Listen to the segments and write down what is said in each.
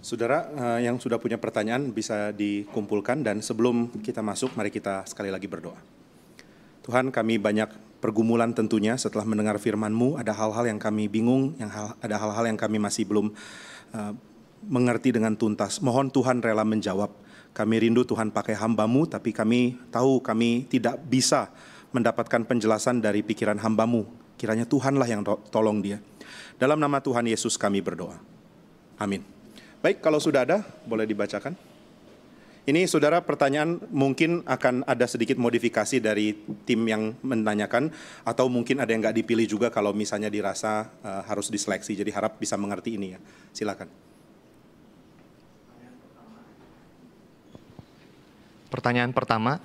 Saudara eh, yang sudah punya pertanyaan bisa dikumpulkan dan sebelum kita masuk mari kita sekali lagi berdoa. Tuhan kami banyak pergumulan tentunya setelah mendengar firman-Mu ada hal-hal yang kami bingung, yang hal, ada hal-hal yang kami masih belum uh, mengerti dengan tuntas. Mohon Tuhan rela menjawab. Kami rindu Tuhan pakai hambamu tapi kami tahu kami tidak bisa mendapatkan penjelasan dari pikiran hambamu. Kiranya Tuhanlah yang tolong dia. Dalam nama Tuhan Yesus kami berdoa. Amin. Baik, kalau sudah ada, boleh dibacakan. Ini saudara pertanyaan mungkin akan ada sedikit modifikasi dari tim yang menanyakan atau mungkin ada yang nggak dipilih juga kalau misalnya dirasa uh, harus diseleksi. Jadi harap bisa mengerti ini ya. Silakan. Pertanyaan pertama,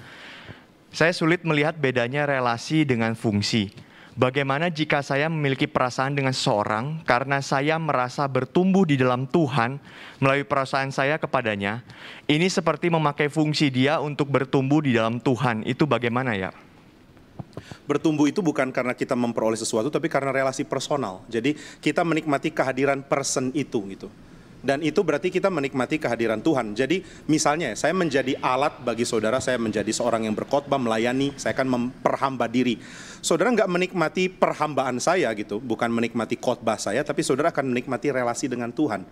saya sulit melihat bedanya relasi dengan fungsi. Bagaimana jika saya memiliki perasaan dengan seseorang karena saya merasa bertumbuh di dalam Tuhan melalui perasaan saya kepadanya? Ini seperti memakai fungsi dia untuk bertumbuh di dalam Tuhan. Itu bagaimana ya? Bertumbuh itu bukan karena kita memperoleh sesuatu, tapi karena relasi personal. Jadi kita menikmati kehadiran person itu gitu dan itu berarti kita menikmati kehadiran Tuhan. Jadi misalnya saya menjadi alat bagi saudara, saya menjadi seorang yang berkhotbah melayani, saya akan memperhamba diri. Saudara nggak menikmati perhambaan saya gitu, bukan menikmati khotbah saya, tapi saudara akan menikmati relasi dengan Tuhan.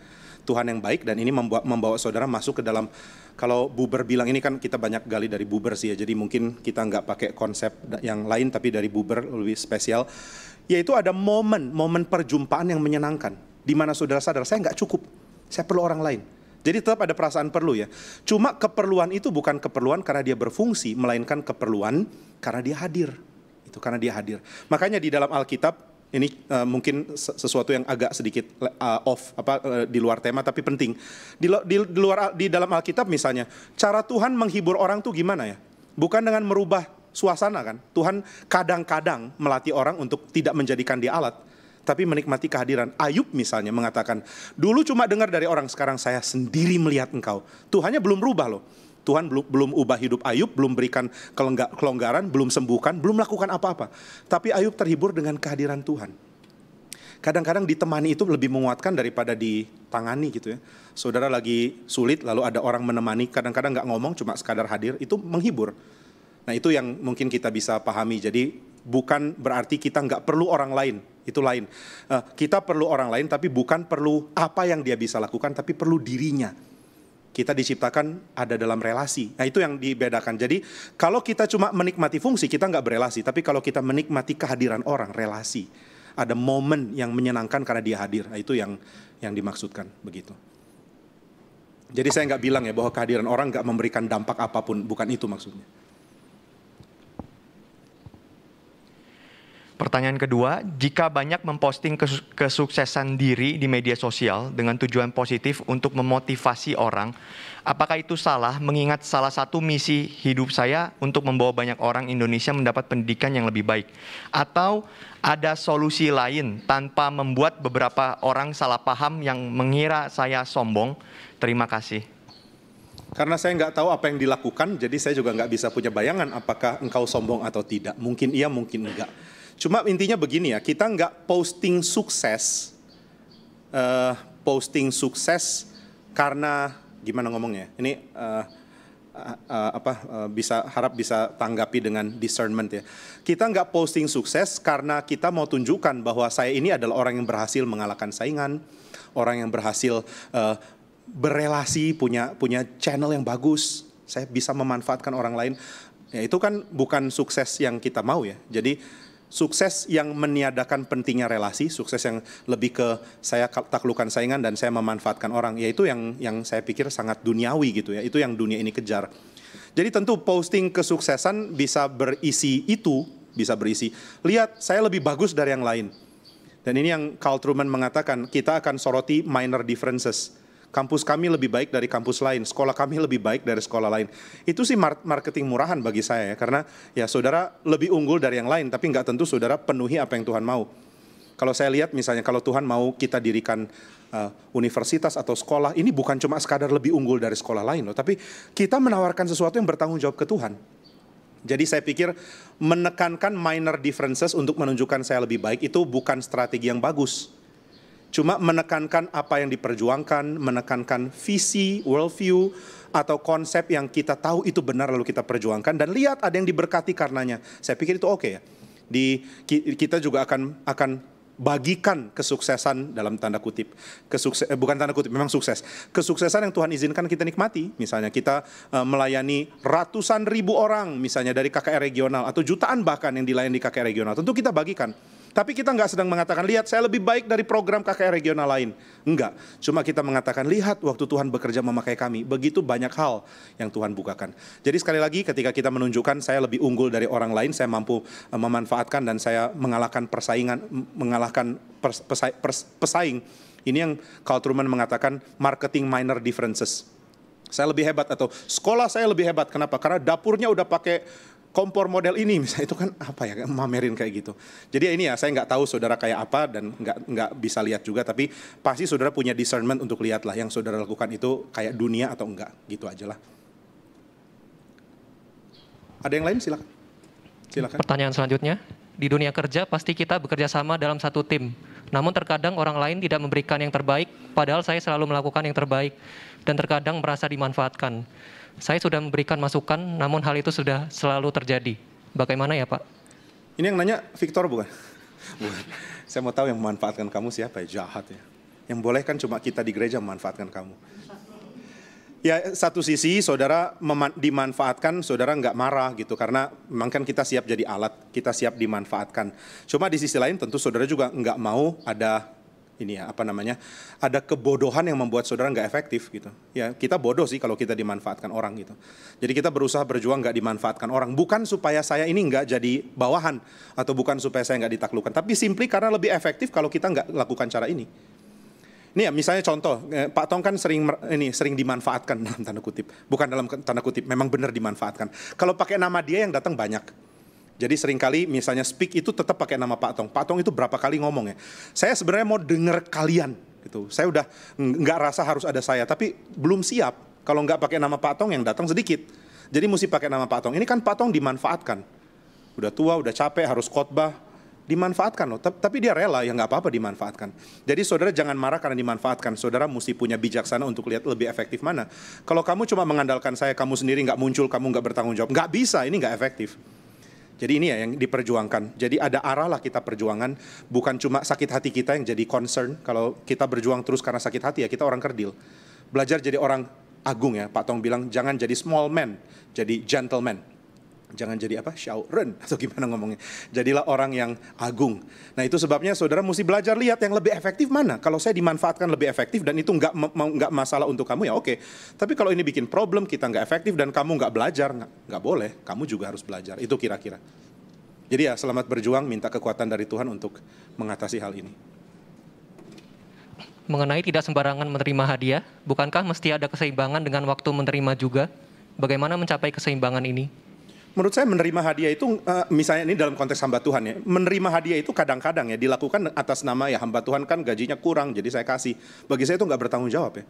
Tuhan yang baik dan ini membawa, membawa saudara masuk ke dalam kalau Buber bilang ini kan kita banyak gali dari Buber sih ya jadi mungkin kita nggak pakai konsep yang lain tapi dari Buber lebih spesial yaitu ada momen momen perjumpaan yang menyenangkan di mana saudara sadar saya nggak cukup saya perlu orang lain. Jadi tetap ada perasaan perlu ya. Cuma keperluan itu bukan keperluan karena dia berfungsi, melainkan keperluan karena dia hadir. Itu karena dia hadir. Makanya di dalam Alkitab ini uh, mungkin sesuatu yang agak sedikit uh, off apa uh, di luar tema tapi penting. Di, di, di luar di dalam Alkitab misalnya, cara Tuhan menghibur orang tuh gimana ya? Bukan dengan merubah suasana kan. Tuhan kadang-kadang melatih orang untuk tidak menjadikan dia alat, tapi menikmati kehadiran. Ayub misalnya mengatakan, dulu cuma dengar dari orang, sekarang saya sendiri melihat engkau. Tuhannya belum rubah loh. Tuhan belum, belum ubah hidup Ayub, belum berikan kelonggaran, belum sembuhkan, belum lakukan apa-apa. Tapi Ayub terhibur dengan kehadiran Tuhan. Kadang-kadang ditemani itu lebih menguatkan daripada ditangani gitu ya. Saudara lagi sulit lalu ada orang menemani, kadang-kadang nggak ngomong cuma sekadar hadir, itu menghibur. Nah itu yang mungkin kita bisa pahami. Jadi bukan berarti kita nggak perlu orang lain, itu lain. Eh, kita perlu orang lain, tapi bukan perlu apa yang dia bisa lakukan, tapi perlu dirinya. Kita diciptakan ada dalam relasi. Nah itu yang dibedakan. Jadi kalau kita cuma menikmati fungsi, kita nggak berelasi. Tapi kalau kita menikmati kehadiran orang, relasi. Ada momen yang menyenangkan karena dia hadir. Nah, itu yang yang dimaksudkan begitu. Jadi saya nggak bilang ya bahwa kehadiran orang nggak memberikan dampak apapun, bukan itu maksudnya. Pertanyaan kedua, jika banyak memposting kesuksesan diri di media sosial dengan tujuan positif untuk memotivasi orang, apakah itu salah mengingat salah satu misi hidup saya untuk membawa banyak orang Indonesia mendapat pendidikan yang lebih baik? Atau ada solusi lain tanpa membuat beberapa orang salah paham yang mengira saya sombong? Terima kasih. Karena saya nggak tahu apa yang dilakukan, jadi saya juga nggak bisa punya bayangan apakah engkau sombong atau tidak. Mungkin iya, mungkin enggak. Cuma intinya begini ya, kita nggak posting sukses, uh, posting sukses karena gimana ngomongnya? Ini uh, uh, uh, apa uh, bisa harap bisa tanggapi dengan discernment ya. Kita nggak posting sukses karena kita mau tunjukkan bahwa saya ini adalah orang yang berhasil mengalahkan saingan, orang yang berhasil uh, berelasi, punya punya channel yang bagus. Saya bisa memanfaatkan orang lain. Ya, itu kan bukan sukses yang kita mau ya. Jadi sukses yang meniadakan pentingnya relasi, sukses yang lebih ke saya taklukan saingan dan saya memanfaatkan orang, yaitu yang yang saya pikir sangat duniawi gitu ya. Itu yang dunia ini kejar. Jadi tentu posting kesuksesan bisa berisi itu, bisa berisi lihat saya lebih bagus dari yang lain. Dan ini yang Carl Truman mengatakan, kita akan soroti minor differences kampus kami lebih baik dari kampus lain, sekolah kami lebih baik dari sekolah lain. Itu sih marketing murahan bagi saya ya, karena ya saudara lebih unggul dari yang lain, tapi nggak tentu saudara penuhi apa yang Tuhan mau. Kalau saya lihat misalnya kalau Tuhan mau kita dirikan uh, universitas atau sekolah, ini bukan cuma sekadar lebih unggul dari sekolah lain loh, tapi kita menawarkan sesuatu yang bertanggung jawab ke Tuhan. Jadi saya pikir menekankan minor differences untuk menunjukkan saya lebih baik itu bukan strategi yang bagus cuma menekankan apa yang diperjuangkan, menekankan visi, worldview, atau konsep yang kita tahu itu benar lalu kita perjuangkan dan lihat ada yang diberkati karenanya. Saya pikir itu oke okay ya. Di kita juga akan akan bagikan kesuksesan dalam tanda kutip kesukses eh, bukan tanda kutip memang sukses kesuksesan yang Tuhan izinkan kita nikmati misalnya kita eh, melayani ratusan ribu orang misalnya dari KKR regional atau jutaan bahkan yang dilayani di KKR regional tentu kita bagikan tapi kita nggak sedang mengatakan, lihat saya lebih baik dari program KKR regional lain. Enggak, cuma kita mengatakan, lihat waktu Tuhan bekerja memakai kami. Begitu banyak hal yang Tuhan bukakan. Jadi sekali lagi ketika kita menunjukkan saya lebih unggul dari orang lain, saya mampu eh, memanfaatkan dan saya mengalahkan persaingan, mengalahkan pers, pesai, pers, pesaing. Ini yang Carl Truman mengatakan marketing minor differences. Saya lebih hebat atau sekolah saya lebih hebat. Kenapa? Karena dapurnya udah pakai kompor model ini misalnya itu kan apa ya mamerin kayak gitu. Jadi ya ini ya saya nggak tahu saudara kayak apa dan nggak nggak bisa lihat juga tapi pasti saudara punya discernment untuk lihat lah yang saudara lakukan itu kayak dunia atau enggak gitu aja lah. Ada yang lain silakan. Silakan. Pertanyaan selanjutnya di dunia kerja pasti kita bekerja sama dalam satu tim. Namun terkadang orang lain tidak memberikan yang terbaik, padahal saya selalu melakukan yang terbaik dan terkadang merasa dimanfaatkan. Saya sudah memberikan masukan, namun hal itu sudah selalu terjadi. Bagaimana ya Pak? Ini yang nanya Victor bukan? bukan. Saya mau tahu yang memanfaatkan kamu siapa ya, jahat ya. Yang boleh kan cuma kita di gereja memanfaatkan kamu. Ya satu sisi saudara dimanfaatkan saudara nggak marah gitu karena memang kan kita siap jadi alat, kita siap dimanfaatkan. Cuma di sisi lain tentu saudara juga nggak mau ada ini ya apa namanya ada kebodohan yang membuat saudara nggak efektif gitu ya kita bodoh sih kalau kita dimanfaatkan orang gitu jadi kita berusaha berjuang nggak dimanfaatkan orang bukan supaya saya ini nggak jadi bawahan atau bukan supaya saya nggak ditaklukkan tapi simply karena lebih efektif kalau kita nggak lakukan cara ini ini ya misalnya contoh eh, Pak Tong kan sering ini sering dimanfaatkan dalam tanda kutip bukan dalam tanda kutip memang benar dimanfaatkan kalau pakai nama dia yang datang banyak jadi seringkali misalnya speak itu tetap pakai nama Pak Tong. Pak Tong itu berapa kali ngomong ya. Saya sebenarnya mau dengar kalian gitu. Saya udah nggak rasa harus ada saya, tapi belum siap kalau nggak pakai nama Pak Tong yang datang sedikit. Jadi mesti pakai nama Pak Tong. Ini kan Pak Tong dimanfaatkan. Udah tua, udah capek, harus khotbah, dimanfaatkan loh. Tapi dia rela ya nggak apa-apa dimanfaatkan. Jadi saudara jangan marah karena dimanfaatkan. Saudara mesti punya bijaksana untuk lihat lebih efektif mana. Kalau kamu cuma mengandalkan saya, kamu sendiri nggak muncul, kamu nggak bertanggung jawab, nggak bisa. Ini nggak efektif. Jadi ini ya yang diperjuangkan. Jadi ada arah lah kita perjuangan, bukan cuma sakit hati kita yang jadi concern. Kalau kita berjuang terus karena sakit hati ya kita orang kerdil. Belajar jadi orang agung ya, Pak Tong bilang jangan jadi small man, jadi gentleman. Jangan jadi apa? Ren atau gimana ngomongnya. Jadilah orang yang agung. Nah itu sebabnya saudara mesti belajar lihat yang lebih efektif mana. Kalau saya dimanfaatkan lebih efektif dan itu nggak nggak masalah untuk kamu ya oke. Okay. Tapi kalau ini bikin problem kita nggak efektif dan kamu nggak belajar nggak boleh. Kamu juga harus belajar. Itu kira-kira. Jadi ya selamat berjuang, minta kekuatan dari Tuhan untuk mengatasi hal ini. Mengenai tidak sembarangan menerima hadiah, bukankah mesti ada keseimbangan dengan waktu menerima juga? Bagaimana mencapai keseimbangan ini? menurut saya menerima hadiah itu eh, misalnya ini dalam konteks hamba Tuhan ya menerima hadiah itu kadang-kadang ya dilakukan atas nama ya hamba Tuhan kan gajinya kurang jadi saya kasih bagi saya itu nggak bertanggung jawab ya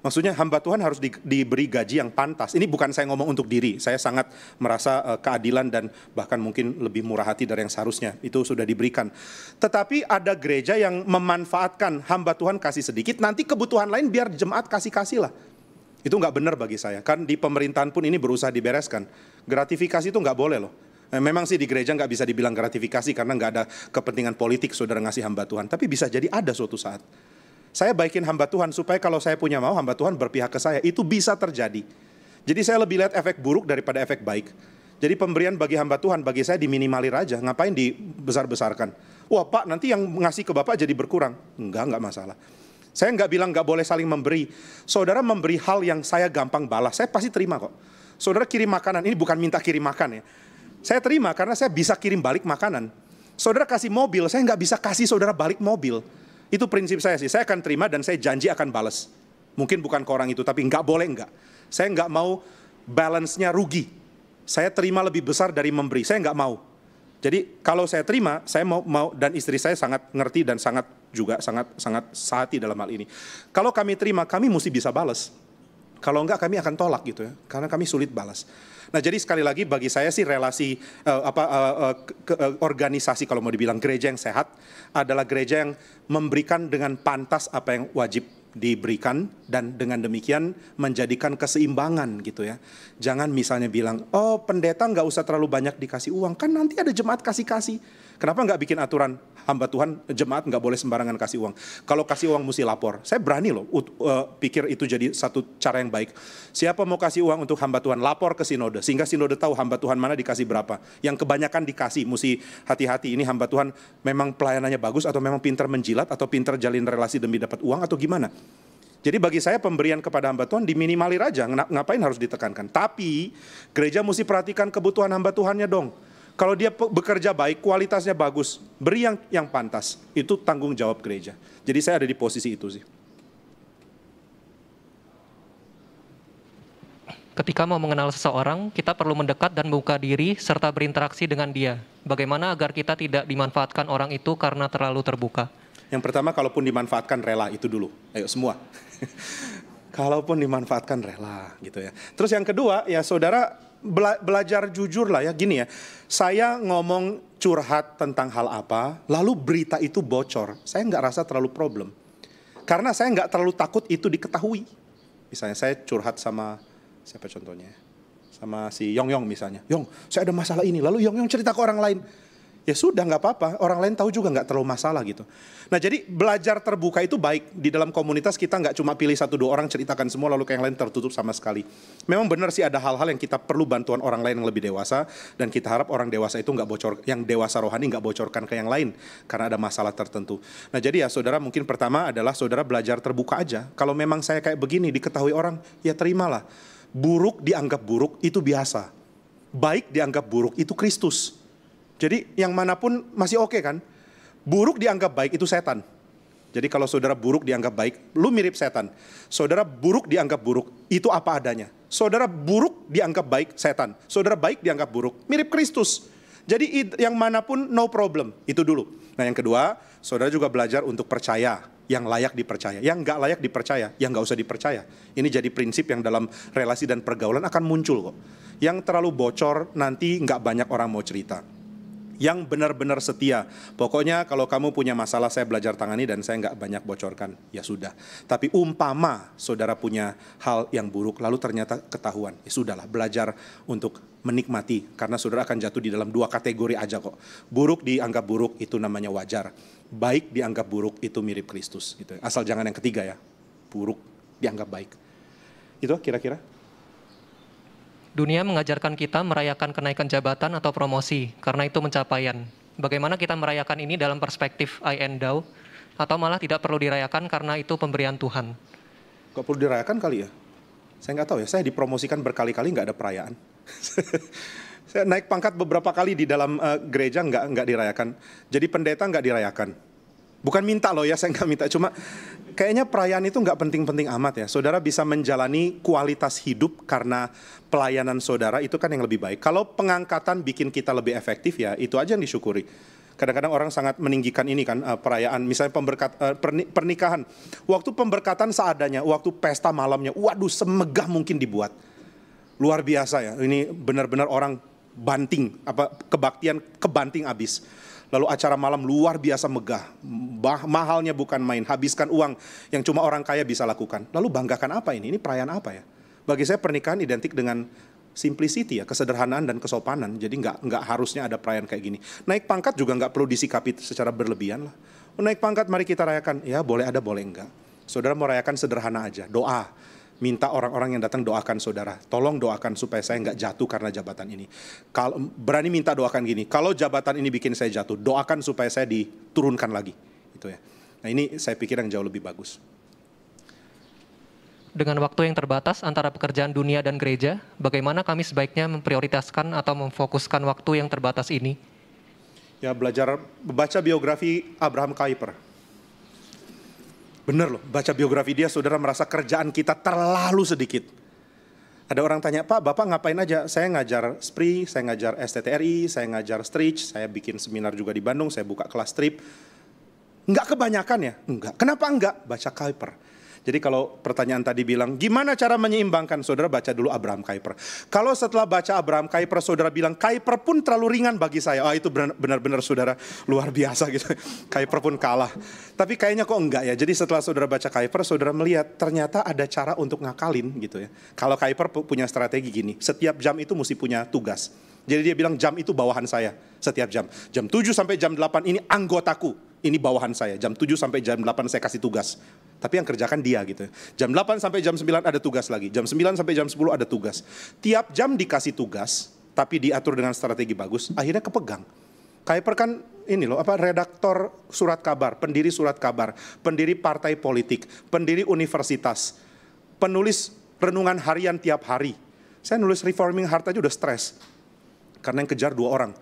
maksudnya hamba Tuhan harus di, diberi gaji yang pantas ini bukan saya ngomong untuk diri saya sangat merasa eh, keadilan dan bahkan mungkin lebih murah hati dari yang seharusnya itu sudah diberikan tetapi ada gereja yang memanfaatkan hamba Tuhan kasih sedikit nanti kebutuhan lain biar jemaat kasih kasih lah itu nggak benar bagi saya kan di pemerintahan pun ini berusaha dibereskan Gratifikasi itu nggak boleh loh. Eh, memang sih di gereja nggak bisa dibilang gratifikasi karena nggak ada kepentingan politik saudara ngasih hamba Tuhan. Tapi bisa jadi ada suatu saat. Saya baikin hamba Tuhan supaya kalau saya punya mau hamba Tuhan berpihak ke saya. Itu bisa terjadi. Jadi saya lebih lihat efek buruk daripada efek baik. Jadi pemberian bagi hamba Tuhan bagi saya diminimalir aja. Ngapain dibesar-besarkan? Wah pak nanti yang ngasih ke bapak jadi berkurang. Enggak, enggak masalah. Saya enggak bilang enggak boleh saling memberi. Saudara memberi hal yang saya gampang balas, saya pasti terima kok. Saudara kirim makanan, ini bukan minta kirim makan ya. Saya terima karena saya bisa kirim balik makanan. Saudara kasih mobil, saya nggak bisa kasih saudara balik mobil. Itu prinsip saya sih. Saya akan terima dan saya janji akan balas. Mungkin bukan ke orang itu, tapi nggak boleh nggak. Saya nggak mau balance-nya rugi. Saya terima lebih besar dari memberi. Saya nggak mau. Jadi kalau saya terima, saya mau mau dan istri saya sangat ngerti dan sangat juga sangat sangat sehati dalam hal ini. Kalau kami terima, kami mesti bisa balas. Kalau enggak kami akan tolak gitu ya, karena kami sulit balas. Nah jadi sekali lagi bagi saya sih relasi uh, apa uh, uh, ke, uh, organisasi kalau mau dibilang gereja yang sehat adalah gereja yang memberikan dengan pantas apa yang wajib diberikan dan dengan demikian menjadikan keseimbangan gitu ya. Jangan misalnya bilang, oh pendeta nggak usah terlalu banyak dikasih uang, kan nanti ada jemaat kasih-kasih Kenapa nggak bikin aturan hamba Tuhan jemaat nggak boleh sembarangan kasih uang. Kalau kasih uang mesti lapor. Saya berani loh uh, pikir itu jadi satu cara yang baik. Siapa mau kasih uang untuk hamba Tuhan lapor ke sinode sehingga sinode tahu hamba Tuhan mana dikasih berapa. Yang kebanyakan dikasih mesti hati-hati ini hamba Tuhan memang pelayanannya bagus atau memang pintar menjilat atau pintar jalin relasi demi dapat uang atau gimana. Jadi bagi saya pemberian kepada hamba Tuhan diminimalir aja, ngapain harus ditekankan. Tapi gereja mesti perhatikan kebutuhan hamba Tuhannya dong kalau dia bekerja baik, kualitasnya bagus, beri yang yang pantas. Itu tanggung jawab gereja. Jadi saya ada di posisi itu sih. Ketika mau mengenal seseorang, kita perlu mendekat dan membuka diri serta berinteraksi dengan dia. Bagaimana agar kita tidak dimanfaatkan orang itu karena terlalu terbuka? Yang pertama, kalaupun dimanfaatkan rela itu dulu. Ayo semua. kalaupun dimanfaatkan rela gitu ya. Terus yang kedua, ya saudara bela belajar jujur lah ya gini ya. Saya ngomong curhat tentang hal apa, lalu berita itu bocor. Saya nggak rasa terlalu problem. Karena saya nggak terlalu takut itu diketahui. Misalnya saya curhat sama siapa contohnya? Sama si Yong Yong misalnya. Yong, saya ada masalah ini. Lalu Yong Yong cerita ke orang lain ya sudah nggak apa-apa. Orang lain tahu juga nggak terlalu masalah gitu. Nah jadi belajar terbuka itu baik di dalam komunitas kita nggak cuma pilih satu dua orang ceritakan semua lalu ke yang lain tertutup sama sekali. Memang benar sih ada hal-hal yang kita perlu bantuan orang lain yang lebih dewasa dan kita harap orang dewasa itu nggak bocor, yang dewasa rohani nggak bocorkan ke yang lain karena ada masalah tertentu. Nah jadi ya saudara mungkin pertama adalah saudara belajar terbuka aja. Kalau memang saya kayak begini diketahui orang ya terimalah. Buruk dianggap buruk itu biasa. Baik dianggap buruk itu Kristus. Jadi yang manapun masih oke okay, kan? Buruk dianggap baik itu setan. Jadi kalau saudara buruk dianggap baik, lu mirip setan. Saudara buruk dianggap buruk, itu apa adanya. Saudara buruk dianggap baik, setan. Saudara baik dianggap buruk, mirip Kristus. Jadi yang manapun no problem, itu dulu. Nah yang kedua, saudara juga belajar untuk percaya yang layak dipercaya, yang gak layak dipercaya, yang gak usah dipercaya. Ini jadi prinsip yang dalam relasi dan pergaulan akan muncul kok. Yang terlalu bocor nanti gak banyak orang mau cerita yang benar-benar setia. Pokoknya kalau kamu punya masalah saya belajar tangani dan saya nggak banyak bocorkan, ya sudah. Tapi umpama saudara punya hal yang buruk lalu ternyata ketahuan, ya sudahlah belajar untuk menikmati karena saudara akan jatuh di dalam dua kategori aja kok. Buruk dianggap buruk itu namanya wajar. Baik dianggap buruk itu mirip Kristus gitu. Asal jangan yang ketiga ya. Buruk dianggap baik. Itu kira-kira. Dunia mengajarkan kita merayakan kenaikan jabatan atau promosi, karena itu pencapaian. Bagaimana kita merayakan ini dalam perspektif I and thou, atau malah tidak perlu dirayakan karena itu pemberian Tuhan? Kok perlu dirayakan kali ya? Saya nggak tahu ya, saya dipromosikan berkali-kali nggak ada perayaan. saya naik pangkat beberapa kali di dalam uh, gereja nggak nggak dirayakan. Jadi pendeta nggak dirayakan Bukan minta loh ya, saya nggak minta. Cuma kayaknya perayaan itu nggak penting-penting amat ya. Saudara bisa menjalani kualitas hidup karena pelayanan saudara itu kan yang lebih baik. Kalau pengangkatan bikin kita lebih efektif ya, itu aja yang disyukuri kadang-kadang orang sangat meninggikan ini kan eh, perayaan misalnya pemberkat eh, pernikahan waktu pemberkatan seadanya waktu pesta malamnya waduh semegah mungkin dibuat luar biasa ya ini benar-benar orang banting apa kebaktian kebanting abis Lalu acara malam luar biasa megah, bah, mahalnya bukan main, habiskan uang yang cuma orang kaya bisa lakukan. Lalu banggakan apa ini? Ini perayaan apa ya? Bagi saya pernikahan identik dengan simplicity ya, kesederhanaan dan kesopanan. Jadi nggak nggak harusnya ada perayaan kayak gini. Naik pangkat juga nggak perlu disikapi secara berlebihan lah. Naik pangkat mari kita rayakan. Ya boleh ada boleh enggak. Saudara mau rayakan sederhana aja, doa minta orang-orang yang datang doakan saudara. Tolong doakan supaya saya nggak jatuh karena jabatan ini. Kalau berani minta doakan gini, kalau jabatan ini bikin saya jatuh, doakan supaya saya diturunkan lagi. Itu ya. Nah ini saya pikir yang jauh lebih bagus. Dengan waktu yang terbatas antara pekerjaan dunia dan gereja, bagaimana kami sebaiknya memprioritaskan atau memfokuskan waktu yang terbatas ini? Ya belajar baca biografi Abraham Kuyper Benar loh, baca biografi dia saudara merasa kerjaan kita terlalu sedikit. Ada orang tanya, Pak, Bapak ngapain aja? Saya ngajar SPRI, saya ngajar STTRI, saya ngajar STRICH, saya bikin seminar juga di Bandung, saya buka kelas trip. Enggak kebanyakan ya? Enggak. Kenapa enggak? Baca Kuiper. Jadi kalau pertanyaan tadi bilang, gimana cara menyeimbangkan? Saudara baca dulu Abraham Kuyper. Kalau setelah baca Abraham Kuyper, saudara bilang, Kuyper pun terlalu ringan bagi saya. Oh itu benar-benar saudara luar biasa gitu. Kuyper pun kalah. Tapi kayaknya kok enggak ya. Jadi setelah saudara baca Kuyper, saudara melihat ternyata ada cara untuk ngakalin gitu ya. Kalau Kuyper punya strategi gini, setiap jam itu mesti punya tugas. Jadi dia bilang jam itu bawahan saya setiap jam. Jam 7 sampai jam 8 ini anggotaku ini bawahan saya. Jam 7 sampai jam 8 saya kasih tugas. Tapi yang kerjakan dia gitu. Jam 8 sampai jam 9 ada tugas lagi. Jam 9 sampai jam 10 ada tugas. Tiap jam dikasih tugas, tapi diatur dengan strategi bagus, akhirnya kepegang. Kuiper kan ini loh apa redaktor surat kabar, pendiri surat kabar, pendiri partai politik, pendiri universitas, penulis renungan harian tiap hari. Saya nulis reforming harta aja udah stres. Karena yang kejar dua orang.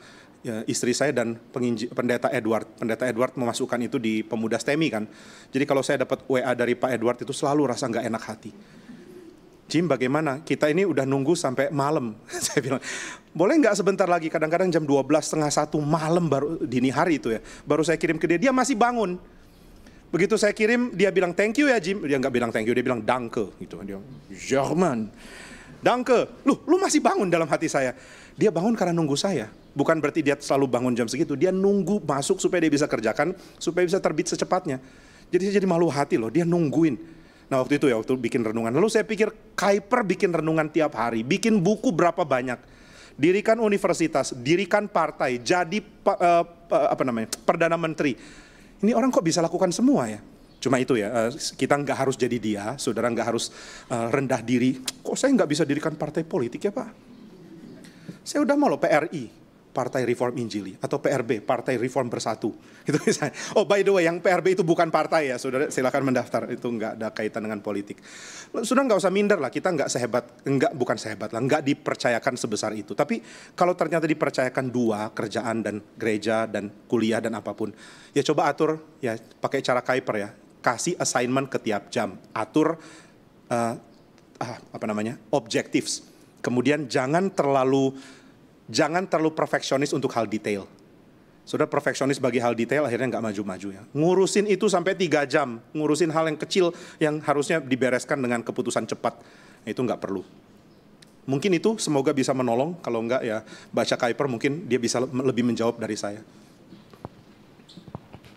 Ya, istri saya dan penginji, pendeta Edward. Pendeta Edward memasukkan itu di pemuda STEMI kan. Jadi kalau saya dapat WA dari Pak Edward itu selalu rasa nggak enak hati. Jim bagaimana? Kita ini udah nunggu sampai malam. saya bilang, boleh nggak sebentar lagi? Kadang-kadang jam 12, setengah satu malam baru dini hari itu ya. Baru saya kirim ke dia, dia masih bangun. Begitu saya kirim, dia bilang thank you ya Jim. Dia nggak bilang thank you, dia bilang danke gitu. Dia Jerman. Danke. Lu, lu masih bangun dalam hati saya dia bangun karena nunggu saya. Bukan berarti dia selalu bangun jam segitu. Dia nunggu masuk supaya dia bisa kerjakan, supaya bisa terbit secepatnya. Jadi saya jadi malu hati loh, dia nungguin. Nah waktu itu ya, waktu bikin renungan. Lalu saya pikir Kuiper bikin renungan tiap hari, bikin buku berapa banyak. Dirikan universitas, dirikan partai, jadi uh, apa namanya perdana menteri. Ini orang kok bisa lakukan semua ya? Cuma itu ya, eh, kita nggak harus jadi dia, saudara nggak harus eh, rendah diri. Kok saya nggak bisa dirikan partai politik ya Pak? Saya udah mau loh PRI, Partai Reform Injili atau PRB, Partai Reform Bersatu. Itu misalnya. Oh, by the way, yang PRB itu bukan partai ya, Saudara silakan mendaftar. Itu nggak ada kaitan dengan politik. Sudah nggak usah minder lah, kita nggak sehebat nggak bukan sehebat lah, nggak dipercayakan sebesar itu. Tapi kalau ternyata dipercayakan dua, kerjaan dan gereja dan kuliah dan apapun, ya coba atur ya pakai cara Kuiper ya. Kasih assignment ke tiap jam, atur uh, ah, apa namanya? objectives Kemudian jangan terlalu jangan terlalu perfeksionis untuk hal detail. Saudara perfeksionis bagi hal detail akhirnya nggak maju-maju ya. Ngurusin itu sampai tiga jam, ngurusin hal yang kecil yang harusnya dibereskan dengan keputusan cepat, nah, itu nggak perlu. Mungkin itu semoga bisa menolong, kalau nggak ya baca Kuiper mungkin dia bisa lebih menjawab dari saya.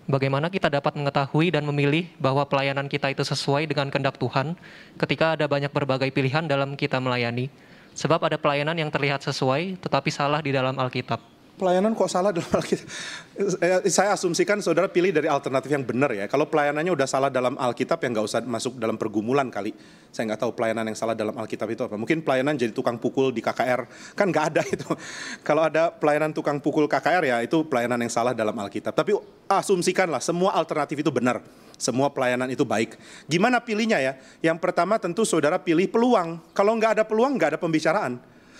Bagaimana kita dapat mengetahui dan memilih bahwa pelayanan kita itu sesuai dengan kehendak Tuhan ketika ada banyak berbagai pilihan dalam kita melayani? Sebab ada pelayanan yang terlihat sesuai, tetapi salah di dalam Alkitab pelayanan kok salah dalam Alkitab? Eh, saya asumsikan saudara pilih dari alternatif yang benar ya. Kalau pelayanannya udah salah dalam Alkitab yang nggak usah masuk dalam pergumulan kali. Saya nggak tahu pelayanan yang salah dalam Alkitab itu apa. Mungkin pelayanan jadi tukang pukul di KKR. Kan nggak ada itu. Kalau ada pelayanan tukang pukul KKR ya itu pelayanan yang salah dalam Alkitab. Tapi asumsikanlah semua alternatif itu benar. Semua pelayanan itu baik. Gimana pilihnya ya? Yang pertama tentu saudara pilih peluang. Kalau nggak ada peluang nggak ada pembicaraan.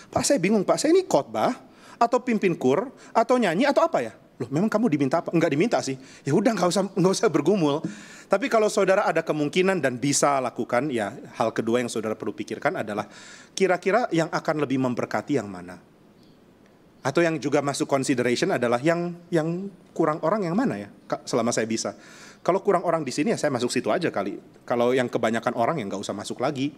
Pak saya bingung, Pak saya ini khotbah, atau pimpin kur, atau nyanyi, atau apa ya? Loh, memang kamu diminta apa? Enggak diminta sih. Ya udah enggak usah nggak usah bergumul. Tapi kalau saudara ada kemungkinan dan bisa lakukan, ya hal kedua yang saudara perlu pikirkan adalah kira-kira yang akan lebih memberkati yang mana? Atau yang juga masuk consideration adalah yang yang kurang orang yang mana ya? Selama saya bisa. Kalau kurang orang di sini ya saya masuk situ aja kali. Kalau yang kebanyakan orang ya enggak usah masuk lagi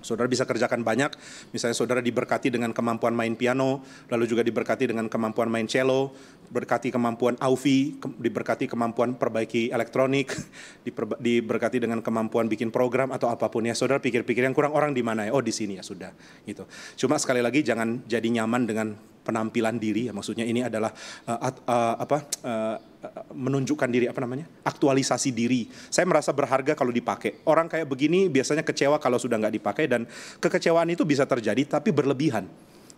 Saudara bisa kerjakan banyak, misalnya saudara diberkati dengan kemampuan main piano, lalu juga diberkati dengan kemampuan main cello, berkati kemampuan auvi, ke, diberkati kemampuan perbaiki elektronik, diberkati dengan kemampuan bikin program atau apapun ya. Saudara pikir-pikir yang kurang orang di mana ya? Oh di sini ya sudah gitu. Cuma sekali lagi jangan jadi nyaman dengan penampilan diri ya maksudnya ini adalah uh, uh, apa uh, menunjukkan diri apa namanya aktualisasi diri saya merasa berharga kalau dipakai orang kayak begini biasanya kecewa kalau sudah nggak dipakai dan kekecewaan itu bisa terjadi tapi berlebihan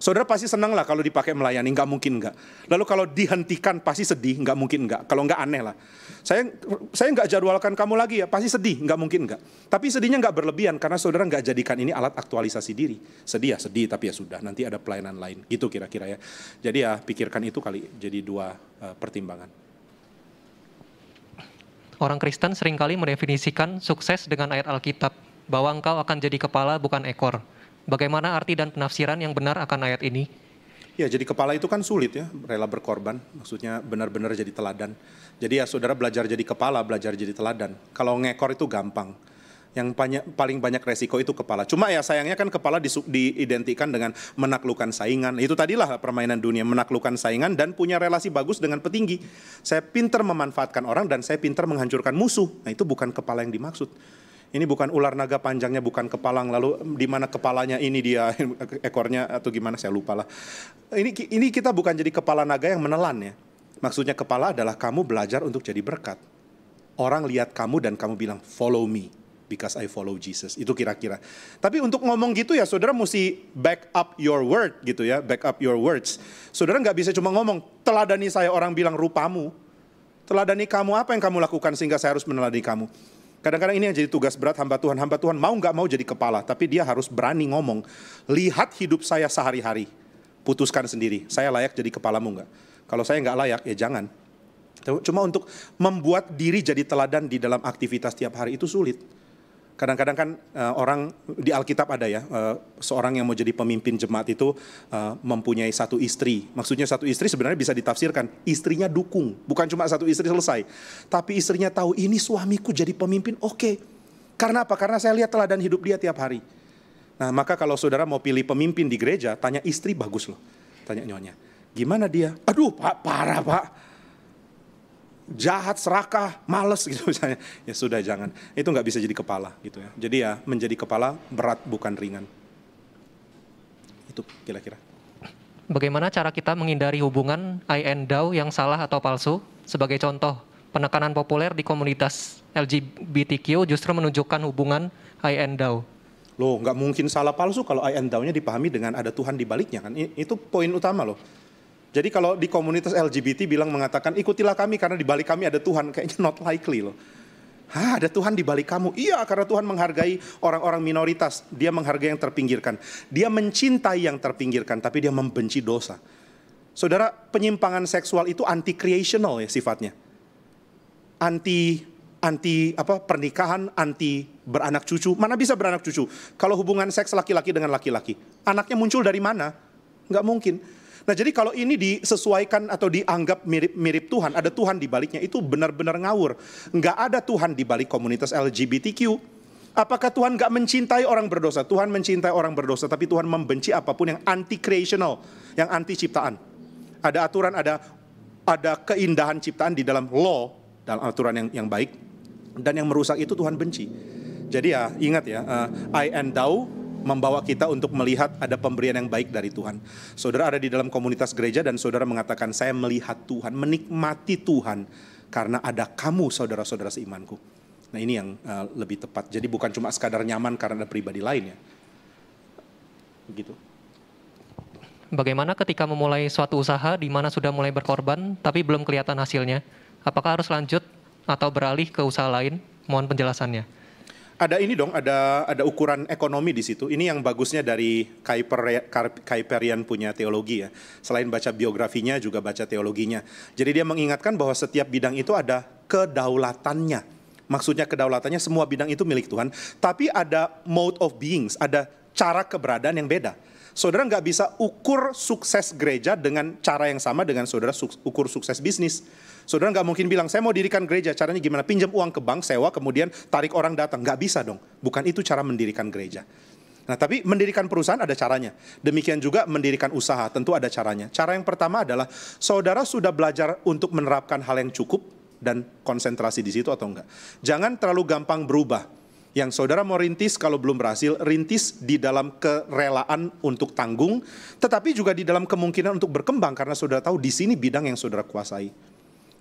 Saudara pasti senang lah kalau dipakai melayani, nggak mungkin nggak. Lalu kalau dihentikan pasti sedih, nggak mungkin nggak. Kalau nggak aneh lah. Saya saya nggak jadwalkan kamu lagi ya, pasti sedih, nggak mungkin nggak. Tapi sedihnya nggak berlebihan karena saudara nggak jadikan ini alat aktualisasi diri. Sedih ya sedih, tapi ya sudah. Nanti ada pelayanan lain, gitu kira-kira ya. Jadi ya pikirkan itu kali. Jadi dua uh, pertimbangan orang Kristen seringkali mendefinisikan sukses dengan ayat Alkitab, bahwa engkau akan jadi kepala bukan ekor. Bagaimana arti dan penafsiran yang benar akan ayat ini? Ya, jadi kepala itu kan sulit ya, rela berkorban, maksudnya benar-benar jadi teladan. Jadi ya saudara belajar jadi kepala, belajar jadi teladan. Kalau ngekor itu gampang yang banyak, paling banyak resiko itu kepala. Cuma ya sayangnya kan kepala di, diidentikan dengan menaklukkan saingan. Itu tadilah permainan dunia menaklukkan saingan dan punya relasi bagus dengan petinggi. Saya pinter memanfaatkan orang dan saya pinter menghancurkan musuh. Nah itu bukan kepala yang dimaksud. Ini bukan ular naga panjangnya, bukan kepalang lalu di mana kepalanya ini dia ekornya atau gimana saya lupa lah. Ini ini kita bukan jadi kepala naga yang menelan ya. Maksudnya kepala adalah kamu belajar untuk jadi berkat. Orang lihat kamu dan kamu bilang follow me because I follow Jesus. Itu kira-kira. Tapi untuk ngomong gitu ya saudara mesti back up your word gitu ya, back up your words. Saudara nggak bisa cuma ngomong, teladani saya orang bilang rupamu. Teladani kamu apa yang kamu lakukan sehingga saya harus meneladani kamu. Kadang-kadang ini yang jadi tugas berat hamba Tuhan. Hamba Tuhan mau nggak mau jadi kepala, tapi dia harus berani ngomong. Lihat hidup saya sehari-hari, putuskan sendiri. Saya layak jadi kepalamu nggak? Kalau saya nggak layak, ya jangan. Cuma untuk membuat diri jadi teladan di dalam aktivitas tiap hari itu sulit kadang-kadang kan uh, orang di Alkitab ada ya uh, seorang yang mau jadi pemimpin jemaat itu uh, mempunyai satu istri. Maksudnya satu istri sebenarnya bisa ditafsirkan istrinya dukung, bukan cuma satu istri selesai, tapi istrinya tahu ini suamiku jadi pemimpin. Oke. Okay. Karena apa? Karena saya lihat teladan hidup dia tiap hari. Nah, maka kalau saudara mau pilih pemimpin di gereja, tanya istri bagus loh. Tanya nyonya. Gimana dia? Aduh, Pak, parah, Pak jahat, serakah, males gitu misalnya. Ya sudah jangan. Itu nggak bisa jadi kepala gitu ya. Jadi ya menjadi kepala berat bukan ringan. Itu kira-kira. Bagaimana cara kita menghindari hubungan I and thou yang salah atau palsu? Sebagai contoh, penekanan populer di komunitas LGBTQ justru menunjukkan hubungan I and thou. Loh, nggak mungkin salah palsu kalau I and thou-nya dipahami dengan ada Tuhan di baliknya kan. Itu poin utama loh jadi kalau di komunitas LGBT bilang mengatakan ikutilah kami karena di balik kami ada Tuhan, kayaknya not likely loh. Hah, ada Tuhan di balik kamu. Iya, karena Tuhan menghargai orang-orang minoritas. Dia menghargai yang terpinggirkan. Dia mencintai yang terpinggirkan, tapi dia membenci dosa. Saudara, penyimpangan seksual itu anti creational ya sifatnya. Anti anti apa pernikahan, anti beranak cucu. Mana bisa beranak cucu? Kalau hubungan seks laki-laki dengan laki-laki, anaknya muncul dari mana? Enggak mungkin. Nah jadi kalau ini disesuaikan atau dianggap mirip-mirip Tuhan, ada Tuhan di baliknya itu benar-benar ngawur. Nggak ada Tuhan di balik komunitas LGBTQ. Apakah Tuhan nggak mencintai orang berdosa? Tuhan mencintai orang berdosa, tapi Tuhan membenci apapun yang anti-creational, yang anti-ciptaan. Ada aturan, ada ada keindahan ciptaan di dalam law, dalam aturan yang, yang baik, dan yang merusak itu Tuhan benci. Jadi ya ingat ya, uh, I and thou membawa kita untuk melihat ada pemberian yang baik dari Tuhan. Saudara ada di dalam komunitas gereja dan saudara mengatakan saya melihat Tuhan, menikmati Tuhan karena ada kamu saudara-saudara seimanku. Nah ini yang uh, lebih tepat. Jadi bukan cuma sekadar nyaman karena ada pribadi lain ya. Begitu. Bagaimana ketika memulai suatu usaha di mana sudah mulai berkorban tapi belum kelihatan hasilnya? Apakah harus lanjut atau beralih ke usaha lain? Mohon penjelasannya ada ini dong, ada ada ukuran ekonomi di situ. Ini yang bagusnya dari Kuiper, Kuiperian punya teologi ya. Selain baca biografinya juga baca teologinya. Jadi dia mengingatkan bahwa setiap bidang itu ada kedaulatannya. Maksudnya kedaulatannya semua bidang itu milik Tuhan, tapi ada mode of beings, ada cara keberadaan yang beda. Saudara nggak bisa ukur sukses gereja dengan cara yang sama dengan saudara ukur sukses bisnis Saudara nggak mungkin bilang, saya mau dirikan gereja, caranya gimana? Pinjam uang ke bank, sewa, kemudian tarik orang datang. Nggak bisa dong. Bukan itu cara mendirikan gereja. Nah, tapi mendirikan perusahaan ada caranya. Demikian juga mendirikan usaha, tentu ada caranya. Cara yang pertama adalah saudara sudah belajar untuk menerapkan hal yang cukup dan konsentrasi di situ atau enggak. Jangan terlalu gampang berubah. Yang saudara mau rintis kalau belum berhasil, rintis di dalam kerelaan untuk tanggung, tetapi juga di dalam kemungkinan untuk berkembang karena saudara tahu di sini bidang yang saudara kuasai.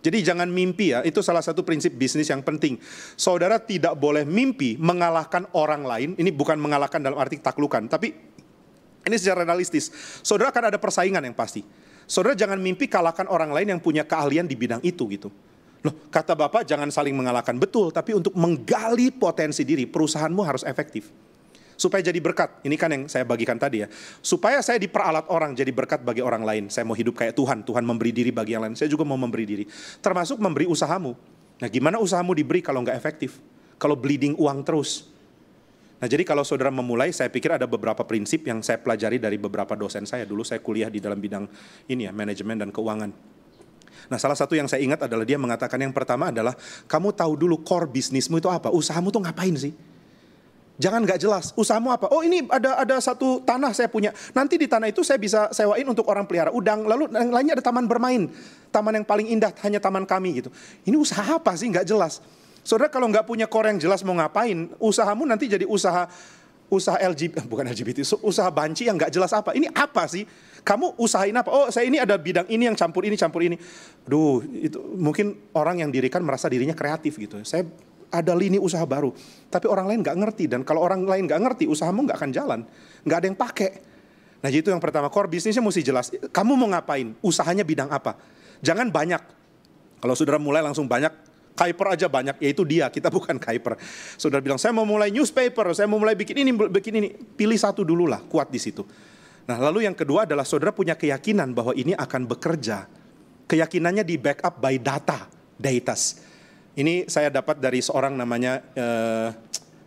Jadi jangan mimpi ya, itu salah satu prinsip bisnis yang penting. Saudara tidak boleh mimpi mengalahkan orang lain, ini bukan mengalahkan dalam arti taklukan, tapi ini secara realistis. Saudara akan ada persaingan yang pasti. Saudara jangan mimpi kalahkan orang lain yang punya keahlian di bidang itu gitu. Loh, kata Bapak jangan saling mengalahkan. Betul, tapi untuk menggali potensi diri, perusahaanmu harus efektif supaya jadi berkat. Ini kan yang saya bagikan tadi ya. Supaya saya diperalat orang jadi berkat bagi orang lain. Saya mau hidup kayak Tuhan. Tuhan memberi diri bagi yang lain. Saya juga mau memberi diri. Termasuk memberi usahamu. Nah gimana usahamu diberi kalau nggak efektif? Kalau bleeding uang terus. Nah jadi kalau saudara memulai, saya pikir ada beberapa prinsip yang saya pelajari dari beberapa dosen saya. Dulu saya kuliah di dalam bidang ini ya, manajemen dan keuangan. Nah, salah satu yang saya ingat adalah dia mengatakan yang pertama adalah kamu tahu dulu core bisnismu itu apa, usahamu tuh ngapain sih? jangan nggak jelas. Usahamu apa? Oh ini ada ada satu tanah saya punya. Nanti di tanah itu saya bisa sewain untuk orang pelihara udang. Lalu yang lainnya ada taman bermain. Taman yang paling indah hanya taman kami gitu. Ini usaha apa sih? Nggak jelas. Saudara kalau nggak punya core yang jelas mau ngapain, usahamu nanti jadi usaha usaha LGBT eh, bukan LGBT, usaha banci yang nggak jelas apa. Ini apa sih? Kamu usahain apa? Oh, saya ini ada bidang ini yang campur ini, campur ini. Duh, itu mungkin orang yang dirikan merasa dirinya kreatif gitu. Saya ada lini usaha baru. Tapi orang lain nggak ngerti dan kalau orang lain nggak ngerti, usahamu nggak akan jalan, nggak ada yang pakai. Nah itu yang pertama core bisnisnya mesti jelas. Kamu mau ngapain? Usahanya bidang apa? Jangan banyak. Kalau saudara mulai langsung banyak, Kuiper aja banyak, yaitu dia. Kita bukan Kuiper. Saudara bilang, saya mau mulai newspaper, saya mau mulai bikin ini, bikin ini. Pilih satu dulu lah, kuat di situ. Nah lalu yang kedua adalah saudara punya keyakinan bahwa ini akan bekerja. Keyakinannya di backup by data, datas. Ini saya dapat dari seorang namanya uh,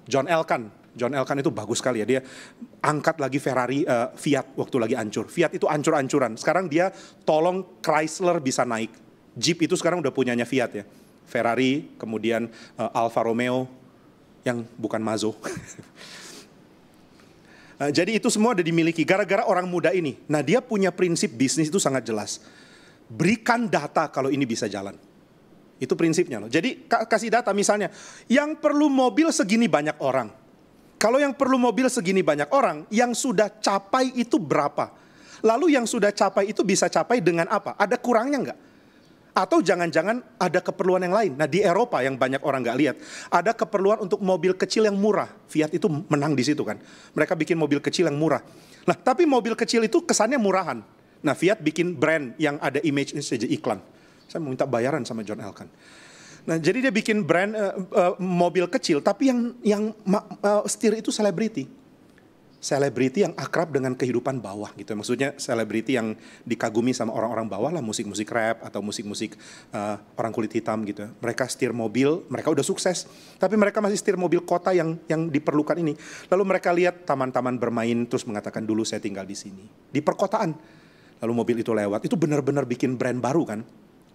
John Elkan. John Elkan itu bagus sekali ya dia angkat lagi Ferrari uh, Fiat waktu lagi ancur. Fiat itu ancur-ancuran. Sekarang dia tolong Chrysler bisa naik. Jeep itu sekarang udah punyanya Fiat ya. Ferrari, kemudian uh, Alfa Romeo yang bukan Mazo. uh, jadi itu semua ada dimiliki gara-gara orang muda ini. Nah, dia punya prinsip bisnis itu sangat jelas. Berikan data kalau ini bisa jalan. Itu prinsipnya loh. Jadi kasih data misalnya, yang perlu mobil segini banyak orang. Kalau yang perlu mobil segini banyak orang, yang sudah capai itu berapa? Lalu yang sudah capai itu bisa capai dengan apa? Ada kurangnya nggak? Atau jangan-jangan ada keperluan yang lain. Nah di Eropa yang banyak orang nggak lihat, ada keperluan untuk mobil kecil yang murah. Fiat itu menang di situ kan. Mereka bikin mobil kecil yang murah. Nah tapi mobil kecil itu kesannya murahan. Nah Fiat bikin brand yang ada image saja iklan. Saya meminta bayaran sama John Elkan. Nah, jadi dia bikin brand uh, uh, mobil kecil, tapi yang yang uh, setir itu selebriti, selebriti yang akrab dengan kehidupan bawah gitu. Ya. Maksudnya selebriti yang dikagumi sama orang-orang bawah lah, musik-musik rap atau musik-musik uh, orang kulit hitam gitu. Ya. Mereka setir mobil, mereka udah sukses, tapi mereka masih setir mobil kota yang yang diperlukan ini. Lalu mereka lihat taman-taman bermain, terus mengatakan dulu saya tinggal di sini, di perkotaan. Lalu mobil itu lewat, itu benar-benar bikin brand baru kan?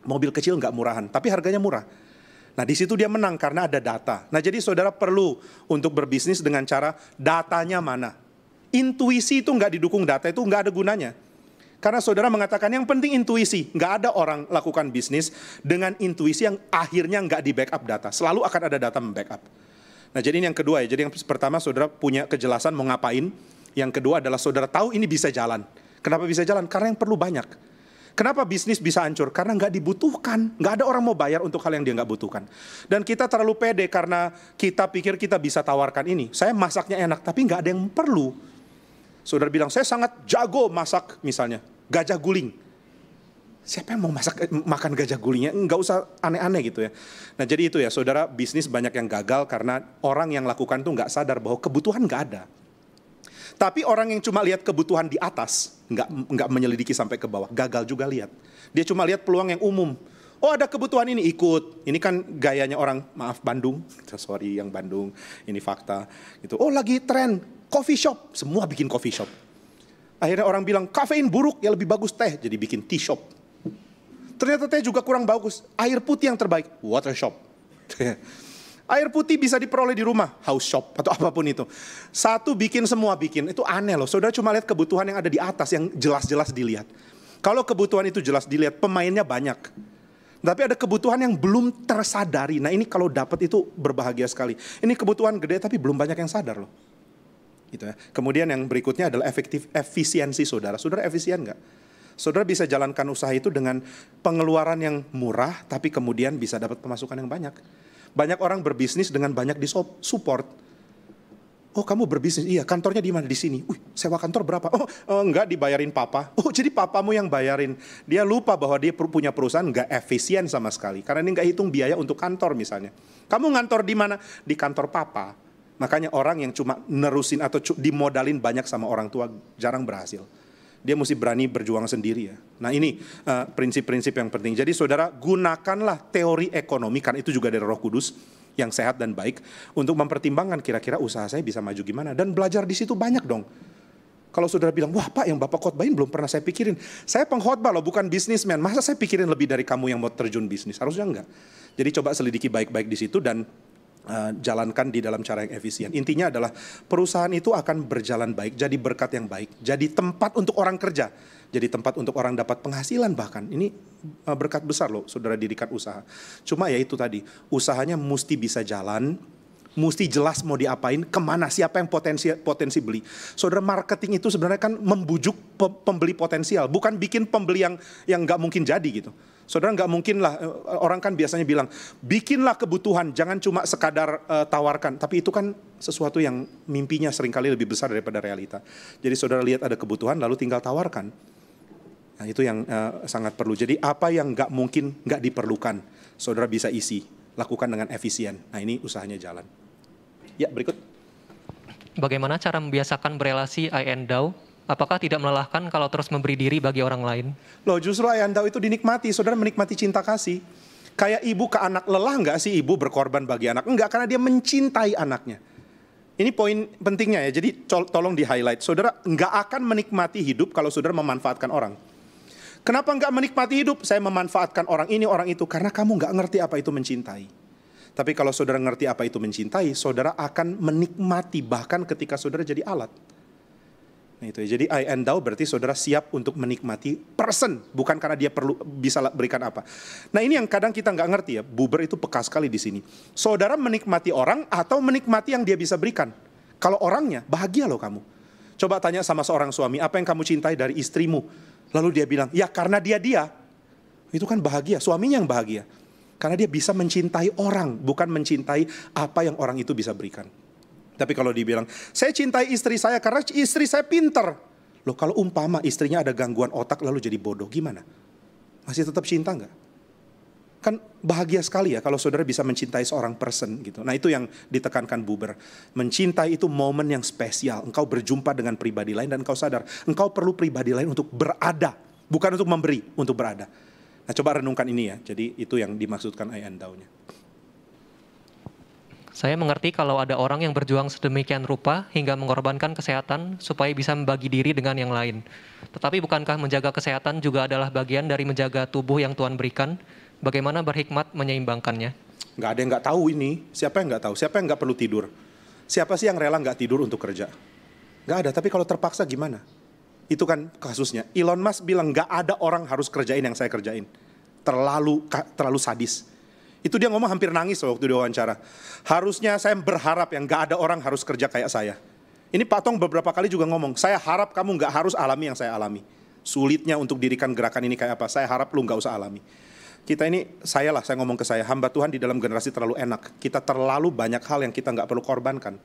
Mobil kecil nggak murahan, tapi harganya murah. Nah di situ dia menang karena ada data. Nah jadi saudara perlu untuk berbisnis dengan cara datanya mana. Intuisi itu nggak didukung data itu nggak ada gunanya. Karena saudara mengatakan yang penting intuisi. Nggak ada orang lakukan bisnis dengan intuisi yang akhirnya nggak di backup data. Selalu akan ada data membackup. Nah jadi ini yang kedua ya. Jadi yang pertama saudara punya kejelasan mau ngapain. Yang kedua adalah saudara tahu ini bisa jalan. Kenapa bisa jalan? Karena yang perlu banyak. Kenapa bisnis bisa hancur? Karena nggak dibutuhkan. Nggak ada orang mau bayar untuk hal yang dia nggak butuhkan. Dan kita terlalu pede karena kita pikir kita bisa tawarkan ini. Saya masaknya enak, tapi nggak ada yang perlu. Saudara bilang, saya sangat jago masak misalnya. Gajah guling. Siapa yang mau masak makan gajah gulingnya? Nggak usah aneh-aneh gitu ya. Nah jadi itu ya, saudara bisnis banyak yang gagal karena orang yang lakukan tuh nggak sadar bahwa kebutuhan nggak ada. Tapi orang yang cuma lihat kebutuhan di atas, nggak nggak menyelidiki sampai ke bawah, gagal juga lihat. Dia cuma lihat peluang yang umum. Oh ada kebutuhan ini ikut. Ini kan gayanya orang maaf Bandung, sorry yang Bandung, ini fakta. Itu Oh lagi tren coffee shop, semua bikin coffee shop. Akhirnya orang bilang kafein buruk ya lebih bagus teh, jadi bikin tea shop. Ternyata teh juga kurang bagus, air putih yang terbaik, water shop. Air putih bisa diperoleh di rumah, house shop atau apapun itu. Satu bikin semua bikin, itu aneh loh. Saudara cuma lihat kebutuhan yang ada di atas yang jelas-jelas dilihat. Kalau kebutuhan itu jelas dilihat, pemainnya banyak. Tapi ada kebutuhan yang belum tersadari. Nah ini kalau dapat itu berbahagia sekali. Ini kebutuhan gede tapi belum banyak yang sadar loh. Gitu ya. Kemudian yang berikutnya adalah efektif efisiensi saudara. Saudara efisien nggak? Saudara bisa jalankan usaha itu dengan pengeluaran yang murah tapi kemudian bisa dapat pemasukan yang banyak. Banyak orang berbisnis dengan banyak disupport. Oh kamu berbisnis, iya kantornya di mana? Di sini. Wih sewa kantor berapa? Oh, oh enggak dibayarin papa. Oh jadi papamu yang bayarin. Dia lupa bahwa dia punya perusahaan enggak efisien sama sekali. Karena ini enggak hitung biaya untuk kantor misalnya. Kamu ngantor di mana? Di kantor papa. Makanya orang yang cuma nerusin atau dimodalin banyak sama orang tua jarang berhasil dia mesti berani berjuang sendiri ya. Nah ini eh, prinsip-prinsip uh, yang penting. Jadi saudara gunakanlah teori ekonomi karena itu juga dari Roh Kudus yang sehat dan baik untuk mempertimbangkan kira-kira usaha saya bisa maju gimana dan belajar di situ banyak dong. Kalau saudara bilang, wah pak yang bapak khotbahin belum pernah saya pikirin. Saya pengkhotbah loh, bukan bisnismen. Masa saya pikirin lebih dari kamu yang mau terjun bisnis? Harusnya enggak. Jadi coba selidiki baik-baik di situ dan Eh, jalankan di dalam cara yang efisien. Intinya adalah perusahaan itu akan berjalan baik, jadi berkat yang baik, jadi tempat untuk orang kerja, jadi tempat untuk orang dapat penghasilan bahkan. Ini eh, berkat besar loh saudara dirikan usaha. Cuma ya itu tadi, usahanya mesti bisa jalan, mesti jelas mau diapain, kemana siapa yang potensi potensi beli. Saudara marketing itu sebenarnya kan membujuk pembeli potensial, bukan bikin pembeli yang yang nggak mungkin jadi gitu. Saudara nggak mungkin lah eh, orang kan biasanya bilang bikinlah kebutuhan, jangan cuma sekadar uh, tawarkan. Tapi itu kan sesuatu yang mimpinya seringkali lebih besar daripada realita. Jadi saudara lihat ada kebutuhan lalu tinggal tawarkan. Nah, itu yang uh, sangat perlu. Jadi apa yang nggak mungkin nggak diperlukan, saudara bisa isi, lakukan dengan efisien. Nah ini usahanya jalan. Ya, berikut. Bagaimana cara membiasakan berelasi I and thou? Apakah tidak melelahkan kalau terus memberi diri bagi orang lain? Loh, justru I and thou itu dinikmati, saudara menikmati cinta kasih. Kayak ibu ke anak lelah nggak sih ibu berkorban bagi anak? Enggak, karena dia mencintai anaknya. Ini poin pentingnya ya, jadi tolong di-highlight. Saudara nggak akan menikmati hidup kalau saudara memanfaatkan orang. Kenapa nggak menikmati hidup? Saya memanfaatkan orang ini, orang itu. Karena kamu nggak ngerti apa itu mencintai. Tapi kalau saudara ngerti apa itu mencintai, saudara akan menikmati bahkan ketika saudara jadi alat. Nah itu ya. Jadi I and thou berarti saudara siap untuk menikmati person, bukan karena dia perlu bisa berikan apa. Nah ini yang kadang kita nggak ngerti ya, buber itu peka sekali di sini. Saudara menikmati orang atau menikmati yang dia bisa berikan. Kalau orangnya bahagia loh kamu. Coba tanya sama seorang suami, apa yang kamu cintai dari istrimu? Lalu dia bilang, ya karena dia dia. Itu kan bahagia, suaminya yang bahagia. Karena dia bisa mencintai orang, bukan mencintai apa yang orang itu bisa berikan. Tapi kalau dibilang, saya cintai istri saya karena istri saya pinter. Loh kalau umpama istrinya ada gangguan otak lalu jadi bodoh, gimana? Masih tetap cinta nggak? Kan bahagia sekali ya kalau saudara bisa mencintai seorang person gitu. Nah itu yang ditekankan Buber. Mencintai itu momen yang spesial. Engkau berjumpa dengan pribadi lain dan engkau sadar. Engkau perlu pribadi lain untuk berada. Bukan untuk memberi, untuk berada. Nah coba renungkan ini ya, jadi itu yang dimaksudkan I and thou-nya. Saya mengerti kalau ada orang yang berjuang sedemikian rupa hingga mengorbankan kesehatan supaya bisa membagi diri dengan yang lain. Tetapi bukankah menjaga kesehatan juga adalah bagian dari menjaga tubuh yang Tuhan berikan? Bagaimana berhikmat menyeimbangkannya? Gak ada yang nggak tahu ini. Siapa yang nggak tahu? Siapa yang nggak perlu tidur? Siapa sih yang rela nggak tidur untuk kerja? Gak ada. Tapi kalau terpaksa gimana? Itu kan kasusnya. Elon Musk bilang nggak ada orang harus kerjain yang saya kerjain. Terlalu terlalu sadis. Itu dia ngomong hampir nangis waktu diwawancara. Harusnya saya berharap yang nggak ada orang harus kerja kayak saya. Ini Pak Tong beberapa kali juga ngomong, saya harap kamu nggak harus alami yang saya alami. Sulitnya untuk dirikan gerakan ini kayak apa, saya harap lu nggak usah alami. Kita ini, saya lah, saya ngomong ke saya, hamba Tuhan di dalam generasi terlalu enak. Kita terlalu banyak hal yang kita nggak perlu korbankan.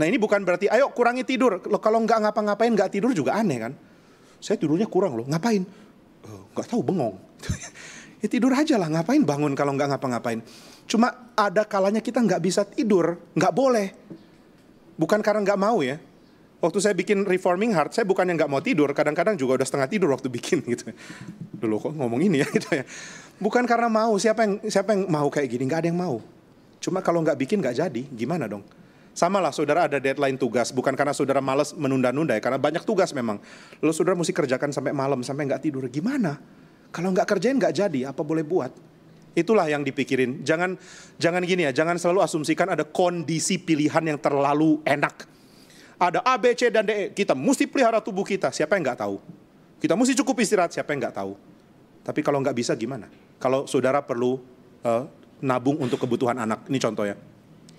Nah ini bukan berarti ayo kurangi tidur. Loh, kalau nggak ngapa-ngapain nggak tidur juga aneh kan. Saya tidurnya kurang loh. Ngapain? Oh, nggak uh, tahu bengong. ya tidur aja lah. Ngapain bangun kalau nggak ngapa-ngapain? Cuma ada kalanya kita nggak bisa tidur. Nggak boleh. Bukan karena nggak mau ya. Waktu saya bikin Reforming Heart, saya bukan yang nggak mau tidur. Kadang-kadang juga udah setengah tidur waktu bikin gitu. Dulu kok ngomong ini ya gitu ya. Bukan karena mau. Siapa yang siapa yang mau kayak gini? Nggak ada yang mau. Cuma kalau nggak bikin nggak jadi. Gimana dong? Sama lah saudara ada deadline tugas, bukan karena saudara males menunda-nunda ya, karena banyak tugas memang. Lalu saudara mesti kerjakan sampai malam, sampai nggak tidur. Gimana? Kalau nggak kerjain nggak jadi, apa boleh buat? Itulah yang dipikirin. Jangan jangan gini ya, jangan selalu asumsikan ada kondisi pilihan yang terlalu enak. Ada A, B, C, dan D. E. Kita mesti pelihara tubuh kita, siapa yang nggak tahu? Kita mesti cukup istirahat, siapa yang nggak tahu? Tapi kalau nggak bisa gimana? Kalau saudara perlu uh, nabung untuk kebutuhan anak, ini contoh ya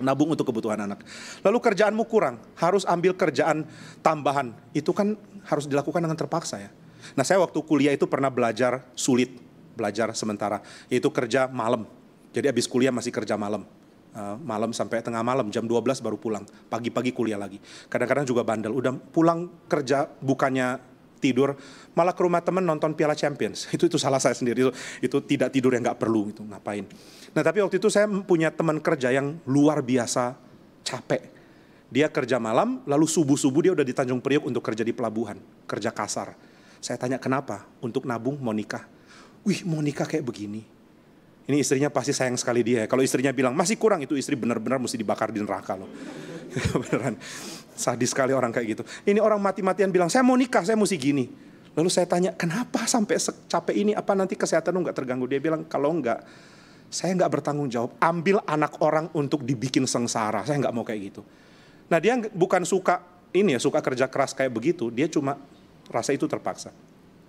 nabung untuk kebutuhan anak. Lalu kerjaanmu kurang, harus ambil kerjaan tambahan. Itu kan harus dilakukan dengan terpaksa ya. Nah saya waktu kuliah itu pernah belajar sulit, belajar sementara, yaitu kerja malam. Jadi habis kuliah masih kerja malam. Uh, malam sampai tengah malam, jam 12 baru pulang. Pagi-pagi kuliah lagi. Kadang-kadang juga bandel, udah pulang kerja bukannya tidur malah ke rumah temen nonton Piala Champions itu itu salah saya sendiri itu, itu tidak tidur yang nggak perlu itu ngapain nah tapi waktu itu saya punya teman kerja yang luar biasa capek dia kerja malam lalu subuh subuh dia udah di Tanjung Priok untuk kerja di pelabuhan kerja kasar saya tanya kenapa untuk nabung mau nikah wih mau nikah kayak begini ini istrinya pasti sayang sekali dia. Kalau istrinya bilang masih kurang itu istri benar-benar mesti dibakar di neraka loh. Beneran. Sadis sekali orang kayak gitu. Ini orang mati-matian bilang, saya mau nikah, saya mesti gini. Lalu saya tanya, kenapa sampai capek ini? Apa nanti kesehatan lu gak terganggu? Dia bilang, kalau enggak, saya nggak bertanggung jawab. Ambil anak orang untuk dibikin sengsara. Saya nggak mau kayak gitu. Nah dia bukan suka ini ya, suka kerja keras kayak begitu. Dia cuma rasa itu terpaksa.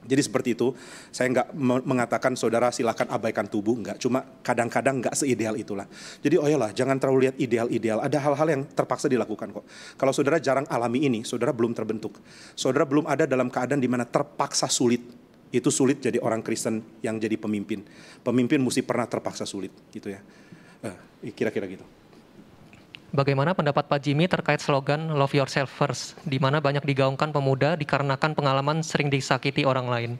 Jadi seperti itu, saya nggak mengatakan saudara silahkan abaikan tubuh, nggak. Cuma kadang-kadang nggak seideal itulah. Jadi oh yalah, jangan terlalu lihat ideal-ideal. Ada hal-hal yang terpaksa dilakukan kok. Kalau saudara jarang alami ini, saudara belum terbentuk. Saudara belum ada dalam keadaan di mana terpaksa sulit. Itu sulit jadi orang Kristen yang jadi pemimpin. Pemimpin mesti pernah terpaksa sulit, gitu ya. Eh, kira-kira gitu bagaimana pendapat Pak Jimmy terkait slogan Love Yourself First, di mana banyak digaungkan pemuda dikarenakan pengalaman sering disakiti orang lain.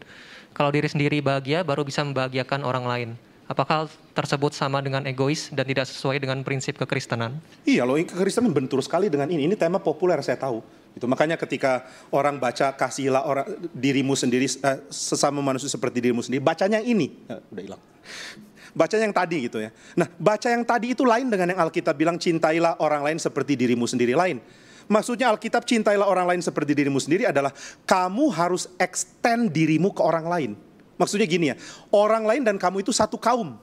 Kalau diri sendiri bahagia, baru bisa membahagiakan orang lain. Apakah tersebut sama dengan egois dan tidak sesuai dengan prinsip kekristenan? Iya, loh kekristenan bentur sekali dengan ini. Ini tema populer saya tahu. Itu makanya ketika orang baca kasihlah orang dirimu sendiri eh, sesama manusia seperti dirimu sendiri, bacanya yang ini. Eh, udah hilang baca yang tadi gitu ya. Nah, baca yang tadi itu lain dengan yang Alkitab bilang cintailah orang lain seperti dirimu sendiri lain. Maksudnya Alkitab cintailah orang lain seperti dirimu sendiri adalah kamu harus extend dirimu ke orang lain. Maksudnya gini ya, orang lain dan kamu itu satu kaum.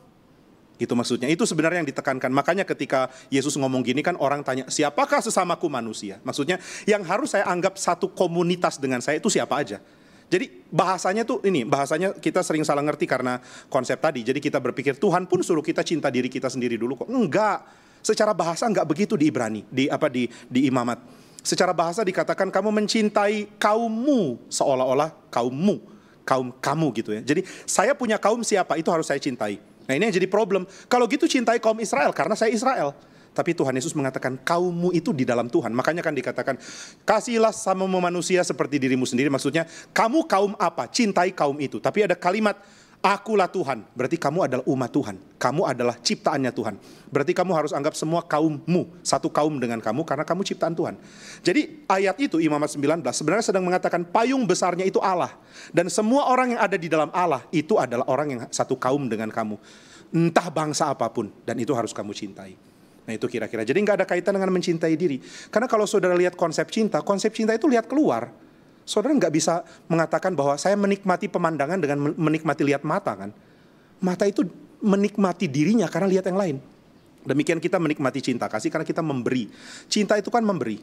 Gitu maksudnya. Itu sebenarnya yang ditekankan. Makanya ketika Yesus ngomong gini kan orang tanya, "Siapakah sesamaku manusia?" Maksudnya yang harus saya anggap satu komunitas dengan saya itu siapa aja? Jadi bahasanya tuh ini bahasanya kita sering salah ngerti karena konsep tadi. Jadi kita berpikir Tuhan pun suruh kita cinta diri kita sendiri dulu kok. Enggak. Secara bahasa enggak begitu di Ibrani, di apa di di Imamat. Secara bahasa dikatakan kamu mencintai kaummu seolah-olah kaummu, kaum kamu gitu ya. Jadi saya punya kaum siapa itu harus saya cintai. Nah ini yang jadi problem. Kalau gitu cintai kaum Israel karena saya Israel. Tapi Tuhan Yesus mengatakan kaummu itu di dalam Tuhan. Makanya kan dikatakan kasihilah sama manusia seperti dirimu sendiri. Maksudnya kamu kaum apa? Cintai kaum itu. Tapi ada kalimat Akulah Tuhan, berarti kamu adalah umat Tuhan. Kamu adalah ciptaannya Tuhan. Berarti kamu harus anggap semua kaummu, satu kaum dengan kamu karena kamu ciptaan Tuhan. Jadi ayat itu Imamat 19 sebenarnya sedang mengatakan payung besarnya itu Allah. Dan semua orang yang ada di dalam Allah itu adalah orang yang satu kaum dengan kamu. Entah bangsa apapun dan itu harus kamu cintai. Nah itu kira-kira. Jadi nggak ada kaitan dengan mencintai diri. Karena kalau saudara lihat konsep cinta, konsep cinta itu lihat keluar. Saudara nggak bisa mengatakan bahwa saya menikmati pemandangan dengan menikmati lihat mata kan. Mata itu menikmati dirinya karena lihat yang lain. Demikian kita menikmati cinta kasih karena kita memberi. Cinta itu kan memberi.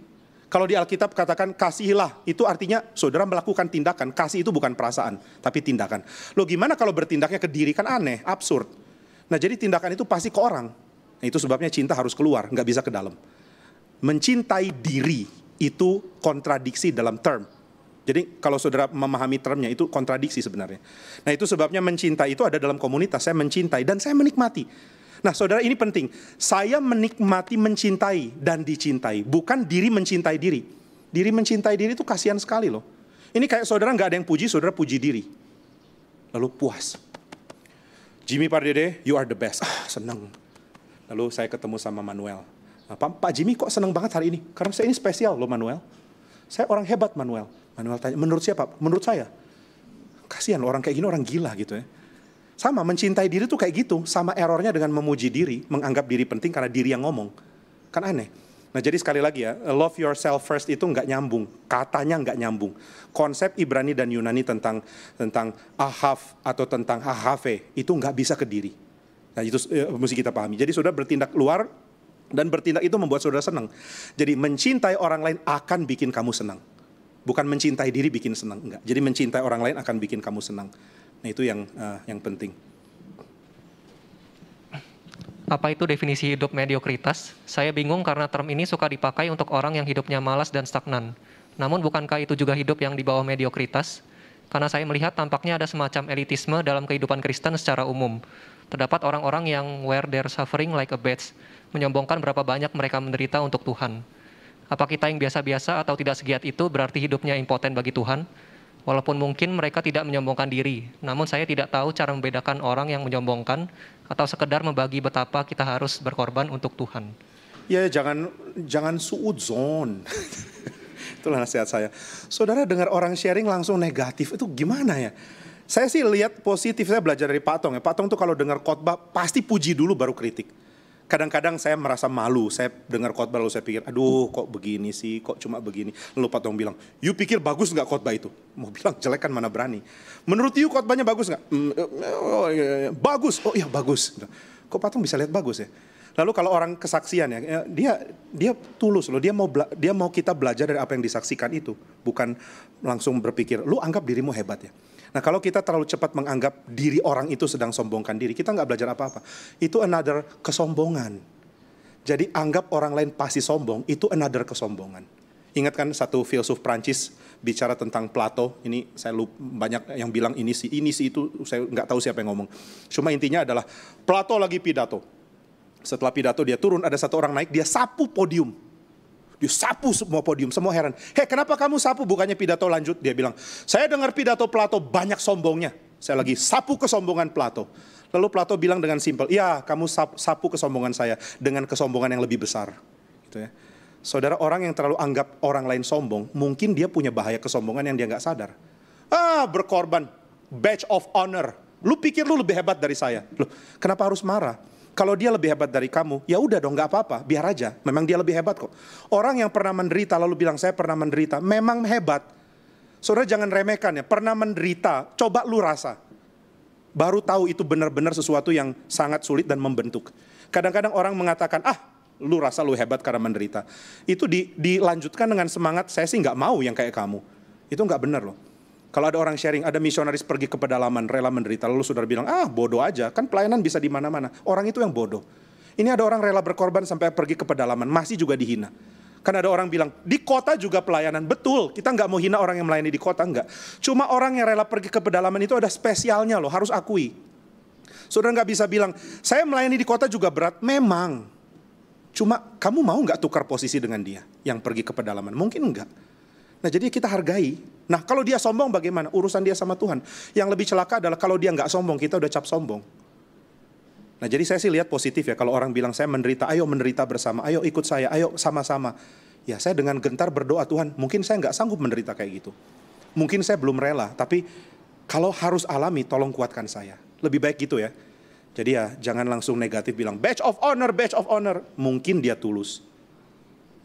Kalau di Alkitab katakan kasihilah, itu artinya saudara melakukan tindakan. Kasih itu bukan perasaan, tapi tindakan. Loh gimana kalau bertindaknya ke diri kan aneh, absurd. Nah jadi tindakan itu pasti ke orang nah Itu sebabnya cinta harus keluar, nggak bisa ke dalam. Mencintai diri itu kontradiksi dalam term. Jadi kalau saudara memahami termnya itu kontradiksi sebenarnya. Nah itu sebabnya mencintai itu ada dalam komunitas. Saya mencintai dan saya menikmati. Nah saudara ini penting. Saya menikmati mencintai dan dicintai. Bukan diri mencintai diri. Diri mencintai diri itu kasihan sekali loh. Ini kayak saudara nggak ada yang puji, saudara puji diri. Lalu puas. Jimmy Pardede, you are the best. Ah, seneng. Lalu saya ketemu sama Manuel. Pak, Pak Jimmy kok seneng banget hari ini? Karena saya ini spesial loh Manuel. Saya orang hebat Manuel. Manuel tanya, menurut siapa? Menurut saya. Kasihan orang kayak gini orang gila gitu ya. Sama, mencintai diri tuh kayak gitu. Sama errornya dengan memuji diri, menganggap diri penting karena diri yang ngomong. Kan aneh. Nah jadi sekali lagi ya, love yourself first itu nggak nyambung, katanya nggak nyambung. Konsep Ibrani dan Yunani tentang tentang ahaf atau tentang ahave itu nggak bisa ke diri. Nah itu eh, mesti kita pahami. Jadi saudara bertindak luar dan bertindak itu membuat saudara senang. Jadi mencintai orang lain akan bikin kamu senang. Bukan mencintai diri bikin senang, enggak. Jadi mencintai orang lain akan bikin kamu senang. Nah itu yang eh, yang penting. Apa itu definisi hidup mediokritas? Saya bingung karena term ini suka dipakai untuk orang yang hidupnya malas dan stagnan. Namun bukankah itu juga hidup yang di bawah mediokritas? Karena saya melihat tampaknya ada semacam elitisme dalam kehidupan Kristen secara umum terdapat orang-orang yang wear their suffering like a badge menyombongkan berapa banyak mereka menderita untuk Tuhan. Apa kita yang biasa-biasa atau tidak segiat itu berarti hidupnya impoten bagi Tuhan? Walaupun mungkin mereka tidak menyombongkan diri, namun saya tidak tahu cara membedakan orang yang menyombongkan atau sekedar membagi betapa kita harus berkorban untuk Tuhan. Ya, jangan jangan suudzon. Itulah nasihat saya. Saudara dengar orang sharing langsung negatif, itu gimana ya? Saya sih lihat positif, saya belajar dari Pak Tong ya. Pak Tong tuh kalau dengar khotbah pasti puji dulu baru kritik. Kadang-kadang saya merasa malu, saya dengar khotbah lalu saya pikir, aduh kok begini sih, kok cuma begini. Lalu Pak Tong bilang, you pikir bagus nggak khotbah itu? Mau bilang jelek kan mana berani. Menurut you khotbahnya bagus nggak? Mm, eh, oh, iya, iya, iya. Bagus, oh iya bagus. Kok Pak Tong bisa lihat bagus ya? Lalu kalau orang kesaksian ya, ya dia dia tulus loh, dia mau dia mau kita belajar dari apa yang disaksikan itu, bukan langsung berpikir lu anggap dirimu hebat ya. Nah kalau kita terlalu cepat menganggap diri orang itu sedang sombongkan diri, kita nggak belajar apa-apa. Itu another kesombongan. Jadi anggap orang lain pasti sombong, itu another kesombongan. Ingat kan satu filsuf Prancis bicara tentang Plato, ini saya lupa, banyak yang bilang ini si ini si itu, saya nggak tahu siapa yang ngomong. Cuma intinya adalah Plato lagi pidato. Setelah pidato dia turun, ada satu orang naik, dia sapu podium sapu semua podium, semua heran. Hei kenapa kamu sapu bukannya pidato lanjut? Dia bilang, saya dengar pidato Plato banyak sombongnya. Saya lagi sapu kesombongan Plato. Lalu Plato bilang dengan simpel, iya kamu sapu kesombongan saya dengan kesombongan yang lebih besar. Gitu ya. Saudara orang yang terlalu anggap orang lain sombong, mungkin dia punya bahaya kesombongan yang dia nggak sadar. Ah berkorban, badge of honor. Lu pikir lu lebih hebat dari saya. Loh, kenapa harus marah? Kalau dia lebih hebat dari kamu, ya udah dong, nggak apa-apa, biar aja. Memang dia lebih hebat kok. Orang yang pernah menderita lalu bilang saya pernah menderita, memang hebat. Saudara jangan remehkan ya, pernah menderita, coba lu rasa. Baru tahu itu benar-benar sesuatu yang sangat sulit dan membentuk. Kadang-kadang orang mengatakan, ah lu rasa lu hebat karena menderita. Itu di, dilanjutkan dengan semangat, saya sih nggak mau yang kayak kamu. Itu nggak benar loh. Kalau ada orang sharing, ada misionaris pergi ke pedalaman, rela menderita, lalu sudah bilang, ah bodoh aja, kan pelayanan bisa di mana-mana. Orang itu yang bodoh. Ini ada orang rela berkorban sampai pergi ke pedalaman, masih juga dihina. Kan ada orang bilang, di kota juga pelayanan. Betul, kita nggak mau hina orang yang melayani di kota, nggak. Cuma orang yang rela pergi ke pedalaman itu ada spesialnya loh, harus akui. Saudara nggak bisa bilang, saya melayani di kota juga berat. Memang. Cuma kamu mau nggak tukar posisi dengan dia yang pergi ke pedalaman? Mungkin nggak. Nah jadi kita hargai Nah kalau dia sombong bagaimana? Urusan dia sama Tuhan. Yang lebih celaka adalah kalau dia nggak sombong, kita udah cap sombong. Nah jadi saya sih lihat positif ya kalau orang bilang saya menderita, ayo menderita bersama, ayo ikut saya, ayo sama-sama. Ya saya dengan gentar berdoa Tuhan, mungkin saya nggak sanggup menderita kayak gitu. Mungkin saya belum rela, tapi kalau harus alami tolong kuatkan saya. Lebih baik gitu ya. Jadi ya jangan langsung negatif bilang badge of honor, badge of honor. Mungkin dia tulus.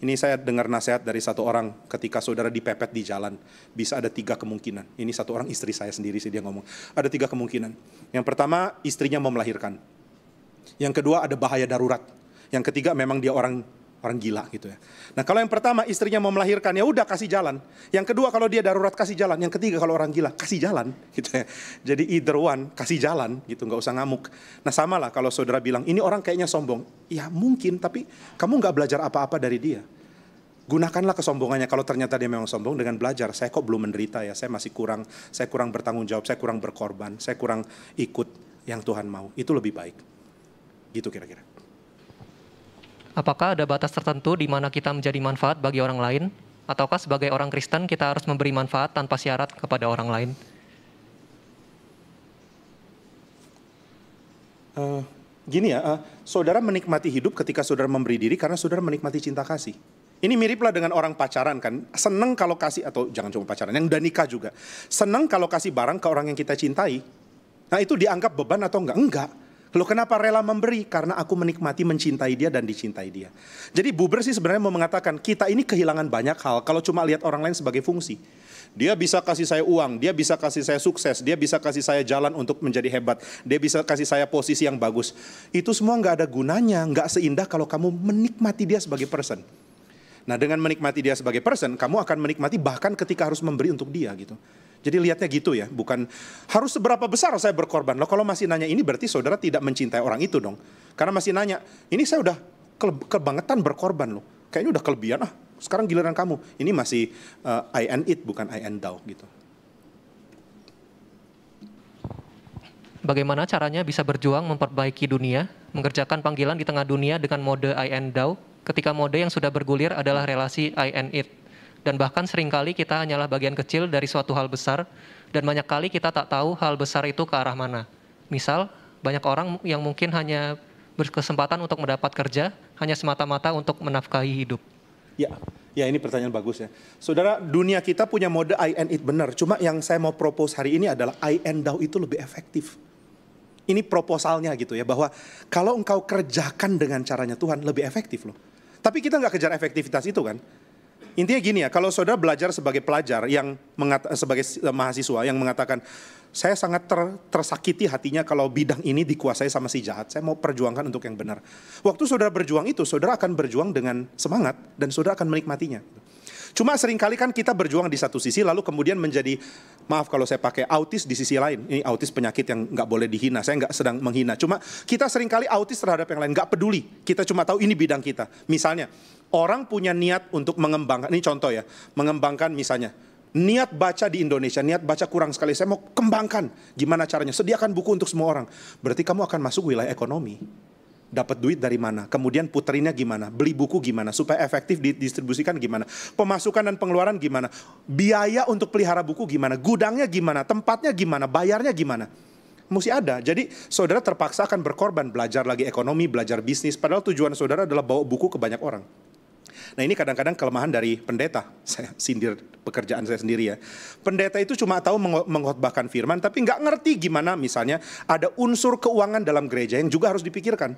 Ini saya dengar nasihat dari satu orang ketika saudara dipepet di jalan. Bisa ada tiga kemungkinan. Ini satu orang istri saya sendiri sih dia ngomong. Ada tiga kemungkinan. Yang pertama istrinya mau melahirkan. Yang kedua ada bahaya darurat. Yang ketiga memang dia orang orang gila gitu ya. Nah kalau yang pertama istrinya mau melahirkan ya udah kasih jalan. Yang kedua kalau dia darurat kasih jalan. Yang ketiga kalau orang gila kasih jalan gitu ya. Jadi either one kasih jalan gitu nggak usah ngamuk. Nah samalah kalau saudara bilang ini orang kayaknya sombong. Ya mungkin tapi kamu nggak belajar apa-apa dari dia. Gunakanlah kesombongannya kalau ternyata dia memang sombong dengan belajar. Saya kok belum menderita ya, saya masih kurang, saya kurang bertanggung jawab, saya kurang berkorban, saya kurang ikut yang Tuhan mau. Itu lebih baik. Gitu kira-kira. Apakah ada batas tertentu di mana kita menjadi manfaat bagi orang lain? Ataukah sebagai orang Kristen kita harus memberi manfaat tanpa syarat kepada orang lain? Uh, gini ya, uh, saudara menikmati hidup ketika saudara memberi diri karena saudara menikmati cinta kasih. Ini miriplah dengan orang pacaran kan. Seneng kalau kasih, atau jangan cuma pacaran, yang udah nikah juga. Seneng kalau kasih barang ke orang yang kita cintai. Nah itu dianggap beban atau enggak? Enggak lo kenapa rela memberi? Karena aku menikmati mencintai dia dan dicintai dia. Jadi Buber sih sebenarnya mau mengatakan kita ini kehilangan banyak hal kalau cuma lihat orang lain sebagai fungsi. Dia bisa kasih saya uang, dia bisa kasih saya sukses, dia bisa kasih saya jalan untuk menjadi hebat, dia bisa kasih saya posisi yang bagus. Itu semua nggak ada gunanya, nggak seindah kalau kamu menikmati dia sebagai person. Nah dengan menikmati dia sebagai person, kamu akan menikmati bahkan ketika harus memberi untuk dia gitu. Jadi lihatnya gitu ya, bukan harus seberapa besar saya berkorban. Loh kalau masih nanya ini berarti saudara tidak mencintai orang itu dong. Karena masih nanya, ini saya udah ke kebangetan berkorban loh. Kayaknya udah kelebihan ah. Sekarang giliran kamu. Ini masih uh, I and it bukan I and thou gitu. Bagaimana caranya bisa berjuang memperbaiki dunia, mengerjakan panggilan di tengah dunia dengan mode I and thou ketika mode yang sudah bergulir adalah relasi I and it? dan bahkan seringkali kita hanyalah bagian kecil dari suatu hal besar dan banyak kali kita tak tahu hal besar itu ke arah mana. Misal, banyak orang yang mungkin hanya berkesempatan untuk mendapat kerja hanya semata-mata untuk menafkahi hidup. Ya, ya ini pertanyaan bagus ya. Saudara, dunia kita punya mode I and it benar. Cuma yang saya mau propose hari ini adalah I and thou itu lebih efektif. Ini proposalnya gitu ya, bahwa kalau engkau kerjakan dengan caranya Tuhan lebih efektif loh. Tapi kita nggak kejar efektivitas itu kan intinya gini ya, kalau saudara belajar sebagai pelajar yang mengata, sebagai mahasiswa yang mengatakan saya sangat ter, tersakiti hatinya kalau bidang ini dikuasai sama si jahat. Saya mau perjuangkan untuk yang benar. Waktu saudara berjuang itu, saudara akan berjuang dengan semangat dan saudara akan menikmatinya. Cuma seringkali kan kita berjuang di satu sisi lalu kemudian menjadi maaf kalau saya pakai autis di sisi lain. Ini autis penyakit yang nggak boleh dihina. Saya nggak sedang menghina. Cuma kita seringkali autis terhadap yang lain. Nggak peduli. Kita cuma tahu ini bidang kita. Misalnya orang punya niat untuk mengembangkan, ini contoh ya, mengembangkan misalnya, niat baca di Indonesia, niat baca kurang sekali, saya mau kembangkan, gimana caranya, sediakan buku untuk semua orang. Berarti kamu akan masuk wilayah ekonomi. Dapat duit dari mana, kemudian putrinya gimana, beli buku gimana, supaya efektif didistribusikan gimana, pemasukan dan pengeluaran gimana, biaya untuk pelihara buku gimana, gudangnya gimana, tempatnya gimana, bayarnya gimana mesti ada. Jadi saudara terpaksa akan berkorban belajar lagi ekonomi, belajar bisnis. Padahal tujuan saudara adalah bawa buku ke banyak orang. Nah ini kadang-kadang kelemahan dari pendeta. Saya sindir pekerjaan saya sendiri ya. Pendeta itu cuma tahu mengkhotbahkan firman tapi nggak ngerti gimana misalnya ada unsur keuangan dalam gereja yang juga harus dipikirkan.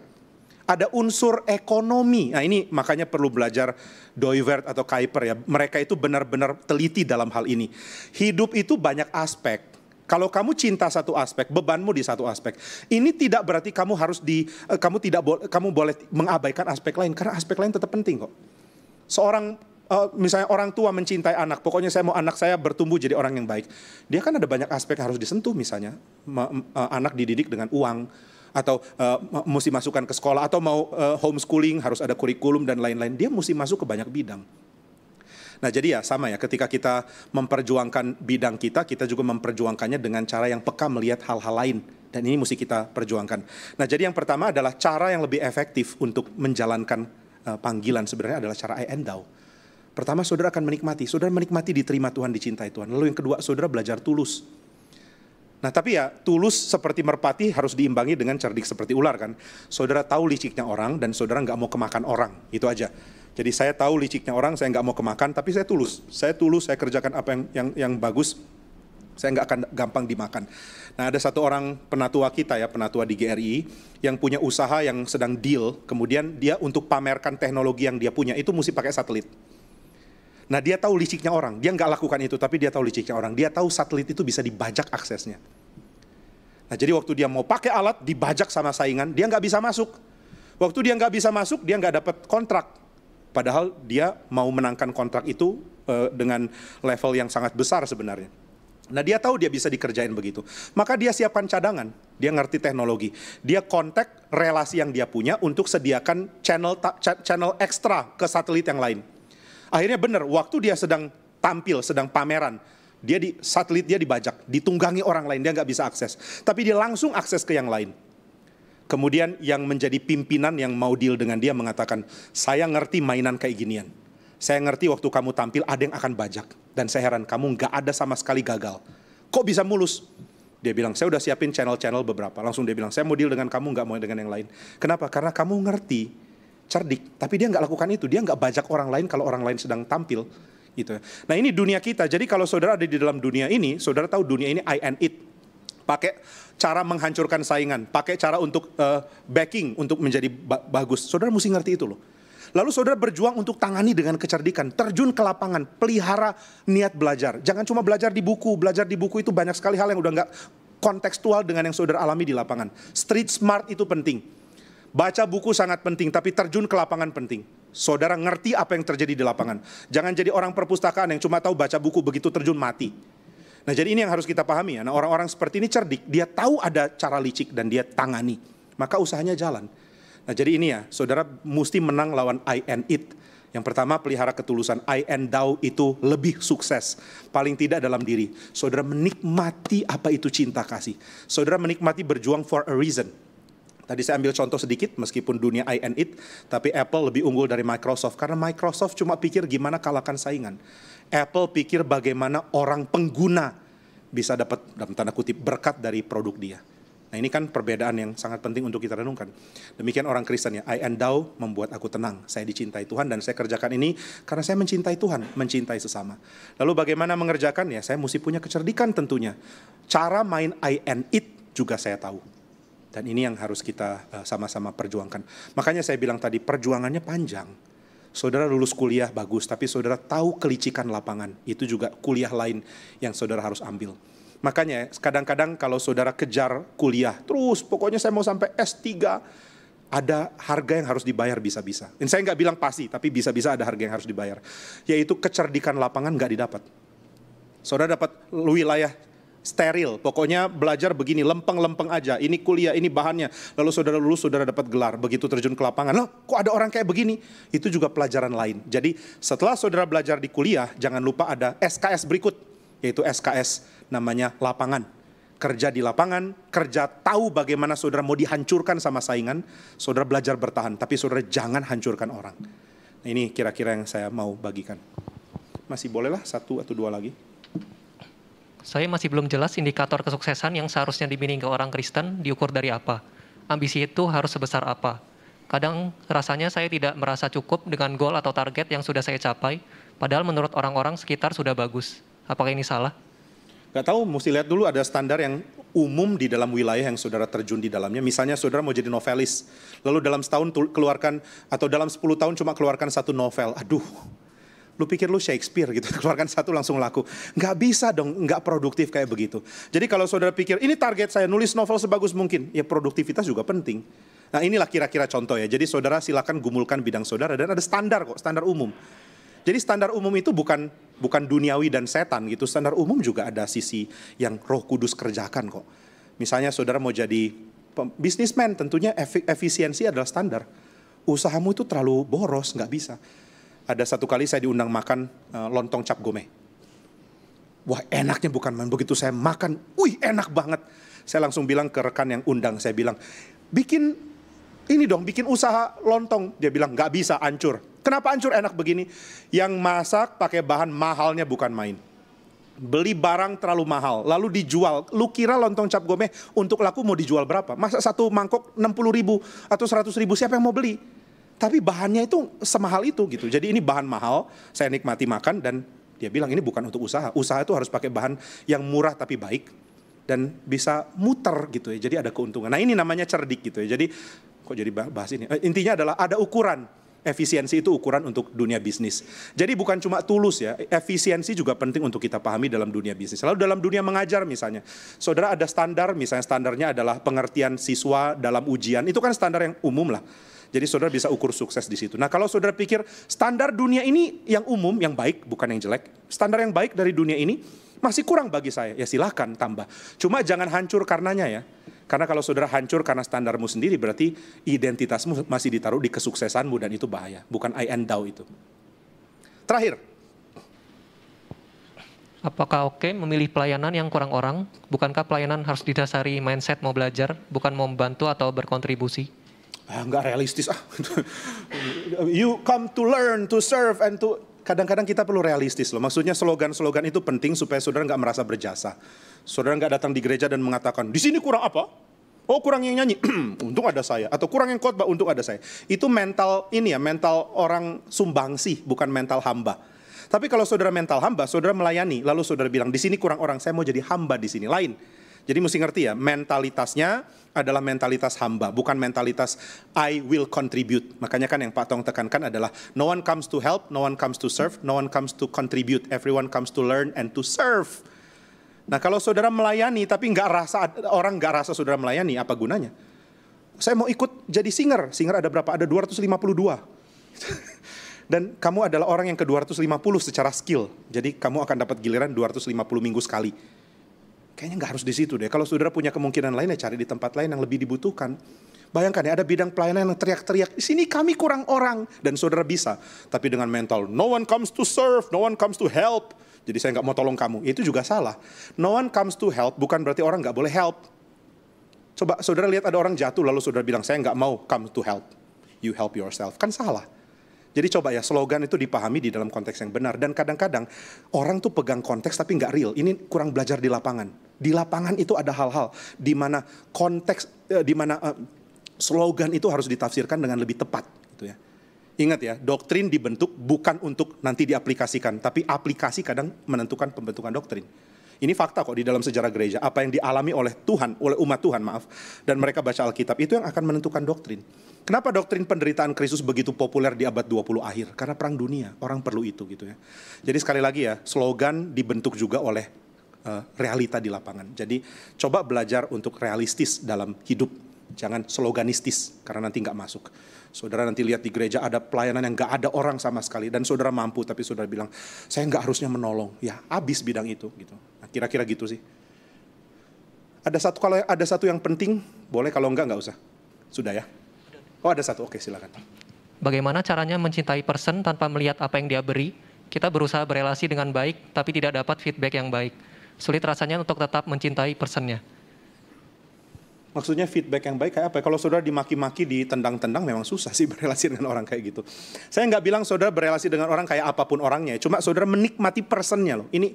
Ada unsur ekonomi. Nah ini makanya perlu belajar Doivert atau Kuiper ya. Mereka itu benar-benar teliti dalam hal ini. Hidup itu banyak aspek. Kalau kamu cinta satu aspek, bebanmu di satu aspek. Ini tidak berarti kamu harus di eh, kamu tidak kamu boleh mengabaikan aspek lain karena aspek lain tetap penting kok seorang uh, misalnya orang tua mencintai anak, pokoknya saya mau anak saya bertumbuh jadi orang yang baik. Dia kan ada banyak aspek yang harus disentuh misalnya ma ma- eh, anak dididik dengan uang atau uh, mesti masukkan ke sekolah atau mau uh, homeschooling harus ada kurikulum dan lain-lain. Dia mesti masuk ke banyak bidang. Nah, jadi ya sama ya ketika kita memperjuangkan bidang kita, kita juga memperjuangkannya dengan cara yang peka melihat hal-hal lain dan ini mesti kita perjuangkan. Nah, jadi yang pertama adalah cara yang lebih efektif untuk menjalankan Eh, panggilan sebenarnya adalah cara I endow. Pertama, saudara akan menikmati. Saudara menikmati diterima Tuhan, dicintai Tuhan. Lalu yang kedua, saudara belajar tulus. Nah tapi ya tulus seperti merpati harus diimbangi dengan cerdik seperti ular kan. Saudara tahu liciknya orang dan saudara nggak mau kemakan orang, itu aja. Jadi saya tahu liciknya orang, saya nggak mau kemakan, tapi saya tulus. Saya tulus, saya kerjakan apa yang yang, yang bagus, saya nggak akan gampang dimakan. Nah ada satu orang penatua kita ya, penatua di GRI, yang punya usaha yang sedang deal, kemudian dia untuk pamerkan teknologi yang dia punya, itu mesti pakai satelit. Nah dia tahu liciknya orang, dia nggak lakukan itu, tapi dia tahu liciknya orang. Dia tahu satelit itu bisa dibajak aksesnya. Nah jadi waktu dia mau pakai alat, dibajak sama saingan, dia nggak bisa masuk. Waktu dia nggak bisa masuk, dia nggak dapat kontrak. Padahal dia mau menangkan kontrak itu uh, dengan level yang sangat besar sebenarnya. Nah dia tahu dia bisa dikerjain begitu. Maka dia siapkan cadangan, dia ngerti teknologi. Dia kontak relasi yang dia punya untuk sediakan channel channel ekstra ke satelit yang lain. Akhirnya benar, waktu dia sedang tampil, sedang pameran, dia di satelit dia dibajak, ditunggangi orang lain, dia nggak bisa akses. Tapi dia langsung akses ke yang lain. Kemudian yang menjadi pimpinan yang mau deal dengan dia mengatakan, saya ngerti mainan kayak ginian saya ngerti waktu kamu tampil ada yang akan bajak. Dan saya heran kamu nggak ada sama sekali gagal. Kok bisa mulus? Dia bilang, saya udah siapin channel-channel beberapa. Langsung dia bilang, saya mau deal dengan kamu, nggak mau dengan yang lain. Kenapa? Karena kamu ngerti, cerdik, tapi dia nggak lakukan itu. Dia nggak bajak orang lain kalau orang lain sedang tampil. Gitu. Nah ini dunia kita. Jadi kalau saudara ada di dalam dunia ini, saudara tahu dunia ini I and it. Pakai cara menghancurkan saingan, pakai cara untuk uh, backing, untuk menjadi ba bagus. Saudara mesti ngerti itu loh. Lalu saudara berjuang untuk tangani dengan kecerdikan, terjun ke lapangan, pelihara niat belajar. Jangan cuma belajar di buku, belajar di buku itu banyak sekali hal yang udah nggak kontekstual dengan yang saudara alami di lapangan. Street smart itu penting. Baca buku sangat penting, tapi terjun ke lapangan penting. Saudara ngerti apa yang terjadi di lapangan. Jangan jadi orang perpustakaan yang cuma tahu baca buku begitu terjun mati. Nah jadi ini yang harus kita pahami ya. Nah orang-orang seperti ini cerdik, dia tahu ada cara licik dan dia tangani. Maka usahanya jalan. Nah jadi ini ya, saudara mesti menang lawan I and it. Yang pertama pelihara ketulusan, I and thou itu lebih sukses. Paling tidak dalam diri. Saudara menikmati apa itu cinta kasih. Saudara menikmati berjuang for a reason. Tadi saya ambil contoh sedikit, meskipun dunia I and it, tapi Apple lebih unggul dari Microsoft. Karena Microsoft cuma pikir gimana kalahkan saingan. Apple pikir bagaimana orang pengguna bisa dapat, dalam tanda kutip, berkat dari produk dia. Nah ini kan perbedaan yang sangat penting untuk kita renungkan. Demikian orang Kristen ya, I and Thou membuat aku tenang. Saya dicintai Tuhan dan saya kerjakan ini karena saya mencintai Tuhan, mencintai sesama. Lalu bagaimana mengerjakan ya? Saya mesti punya kecerdikan tentunya. Cara main I and it juga saya tahu. Dan ini yang harus kita eh, sama-sama perjuangkan. Makanya saya bilang tadi perjuangannya panjang. Saudara lulus kuliah bagus, tapi saudara tahu kelicikan lapangan. Itu juga kuliah lain yang saudara harus ambil Makanya kadang-kadang kalau saudara kejar kuliah, terus pokoknya saya mau sampai S3, ada harga yang harus dibayar bisa-bisa. Dan saya nggak bilang pasti, tapi bisa-bisa ada harga yang harus dibayar. Yaitu kecerdikan lapangan nggak didapat. Saudara dapat wilayah steril, pokoknya belajar begini, lempeng-lempeng aja, ini kuliah, ini bahannya. Lalu saudara lulus, saudara dapat gelar. Begitu terjun ke lapangan, loh kok ada orang kayak begini? Itu juga pelajaran lain. Jadi setelah saudara belajar di kuliah, jangan lupa ada SKS berikut, yaitu SKS namanya lapangan. Kerja di lapangan, kerja tahu bagaimana saudara mau dihancurkan sama saingan, saudara belajar bertahan, tapi saudara jangan hancurkan orang. Nah, ini kira-kira yang saya mau bagikan. Masih bolehlah satu atau dua lagi? Saya masih belum jelas indikator kesuksesan yang seharusnya dimiliki ke orang Kristen diukur dari apa. Ambisi itu harus sebesar apa. Kadang rasanya saya tidak merasa cukup dengan goal atau target yang sudah saya capai, padahal menurut orang-orang sekitar sudah bagus. Apakah ini salah? Gak tahu, mesti lihat dulu ada standar yang umum di dalam wilayah yang saudara terjun di dalamnya. Misalnya saudara mau jadi novelis, lalu dalam setahun keluarkan atau dalam 10 tahun cuma keluarkan satu novel. Aduh, lu pikir lu Shakespeare gitu, keluarkan satu langsung laku. Gak bisa dong, gak produktif kayak begitu. Jadi kalau saudara pikir, ini target saya, nulis novel sebagus mungkin. Ya produktivitas juga penting. Nah inilah kira-kira contoh ya. Jadi saudara silakan gumulkan bidang saudara dan ada standar kok, standar umum. Jadi standar umum itu bukan bukan duniawi dan setan gitu. Standar umum juga ada sisi yang Roh Kudus kerjakan kok. Misalnya saudara mau jadi bisnismen, tentunya efisiensi adalah standar. Usahamu itu terlalu boros, nggak bisa. Ada satu kali saya diundang makan eh, lontong cap gome. Wah enaknya bukan main. Begitu saya makan, wih enak banget. Saya langsung bilang ke rekan yang undang, saya bilang, bikin ini dong, bikin usaha lontong. Dia bilang, nggak bisa, ancur. Kenapa hancur enak begini? Yang masak pakai bahan mahalnya bukan main. Beli barang terlalu mahal, lalu dijual. Lu kira lontong cap gomeh untuk laku mau dijual berapa? Masa satu mangkok 60 ribu atau 100 ribu siapa yang mau beli? Tapi bahannya itu semahal itu gitu. Jadi ini bahan mahal, saya nikmati makan dan dia bilang ini bukan untuk usaha. Usaha itu harus pakai bahan yang murah tapi baik dan bisa muter gitu ya. Jadi ada keuntungan. Nah ini namanya cerdik gitu ya. Jadi kok jadi bahas ini? Eh, intinya adalah ada ukuran efisiensi itu ukuran untuk dunia bisnis. Jadi bukan cuma tulus ya, efisiensi juga penting untuk kita pahami dalam dunia bisnis. Lalu dalam dunia mengajar misalnya, saudara ada standar, misalnya standarnya adalah pengertian siswa dalam ujian, itu kan standar yang umum lah. Jadi saudara bisa ukur sukses di situ. Nah kalau saudara pikir standar dunia ini yang umum, yang baik, bukan yang jelek. Standar yang baik dari dunia ini masih kurang bagi saya. Ya silahkan tambah. Cuma jangan hancur karenanya ya. Karena kalau saudara hancur karena standarmu sendiri berarti identitasmu masih ditaruh di kesuksesanmu dan itu bahaya. Bukan I and thou itu. Terakhir. Apakah oke memilih pelayanan yang kurang orang? Bukankah pelayanan harus didasari mindset mau belajar, bukan mau membantu atau berkontribusi? Ah, nggak realistis ah. you come to learn, to serve, and to kadang-kadang kita perlu realistis loh. Maksudnya slogan-slogan itu penting supaya saudara nggak merasa berjasa. Saudara nggak datang di gereja dan mengatakan, di sini kurang apa? Oh kurang yang nyanyi, untung ada saya. Atau kurang yang khotbah, untung ada saya. Itu mental ini ya, mental orang sumbangsi, bukan mental hamba. Tapi kalau saudara mental hamba, saudara melayani, lalu saudara bilang, di sini kurang orang, saya mau jadi hamba di sini. Lain. Jadi mesti ngerti ya, mentalitasnya adalah mentalitas hamba, bukan mentalitas I will contribute. Makanya kan yang Pak Tong tekankan adalah no one comes to help, no one comes to serve, no one comes to contribute, everyone comes to learn and to serve. Nah kalau saudara melayani tapi nggak rasa orang nggak rasa saudara melayani apa gunanya? Saya mau ikut jadi singer, singer ada berapa? Ada 252. Dan kamu adalah orang yang ke 250 secara skill. Jadi kamu akan dapat giliran 250 minggu sekali kayaknya nggak harus di situ deh. Kalau saudara punya kemungkinan lain ya cari di tempat lain yang lebih dibutuhkan. Bayangkan ya ada bidang pelayanan yang teriak-teriak, di sini kami kurang orang. Dan saudara bisa. Tapi dengan mental, no one comes to serve, no one comes to help. Jadi saya nggak mau tolong kamu. Itu juga salah. No one comes to help bukan berarti orang nggak boleh help. Coba saudara lihat ada orang jatuh lalu saudara bilang, saya nggak mau come to help. You help yourself. Kan salah. Jadi coba ya slogan itu dipahami di dalam konteks yang benar. Dan kadang-kadang orang tuh pegang konteks tapi nggak real. Ini kurang belajar di lapangan di lapangan itu ada hal-hal di mana konteks, eh, di mana eh, slogan itu harus ditafsirkan dengan lebih tepat, gitu ya. Ingat ya, doktrin dibentuk bukan untuk nanti diaplikasikan, tapi aplikasi kadang menentukan pembentukan doktrin. Ini fakta kok di dalam sejarah gereja, apa yang dialami oleh Tuhan, oleh umat Tuhan, maaf, dan mereka baca Alkitab, itu yang akan menentukan doktrin. Kenapa doktrin penderitaan Kristus begitu populer di abad 20 akhir? Karena perang dunia, orang perlu itu gitu ya. Jadi sekali lagi ya, slogan dibentuk juga oleh Eh, realita di lapangan. Jadi coba belajar untuk realistis dalam hidup, jangan sloganistis karena nanti nggak masuk. Saudara nanti lihat di gereja ada pelayanan yang nggak ada orang sama sekali dan saudara mampu tapi saudara bilang saya nggak harusnya menolong, ya habis bidang itu gitu. Nah, kira-kira gitu sih. Ada satu kalau ada satu yang penting boleh kalau enggak nggak usah. Sudah ya. Oh ada satu, oke silakan. Bagaimana caranya mencintai person tanpa melihat apa yang dia beri? Kita berusaha berelasi dengan baik, tapi tidak dapat feedback yang baik sulit rasanya untuk tetap mencintai personnya. Maksudnya feedback yang baik kayak apa? Ya? Kalau saudara dimaki-maki, ditendang-tendang memang susah sih berrelasi dengan orang kayak gitu. Saya nggak bilang saudara berrelasi dengan orang kayak apapun orangnya, ya. cuma saudara menikmati personnya loh. Ini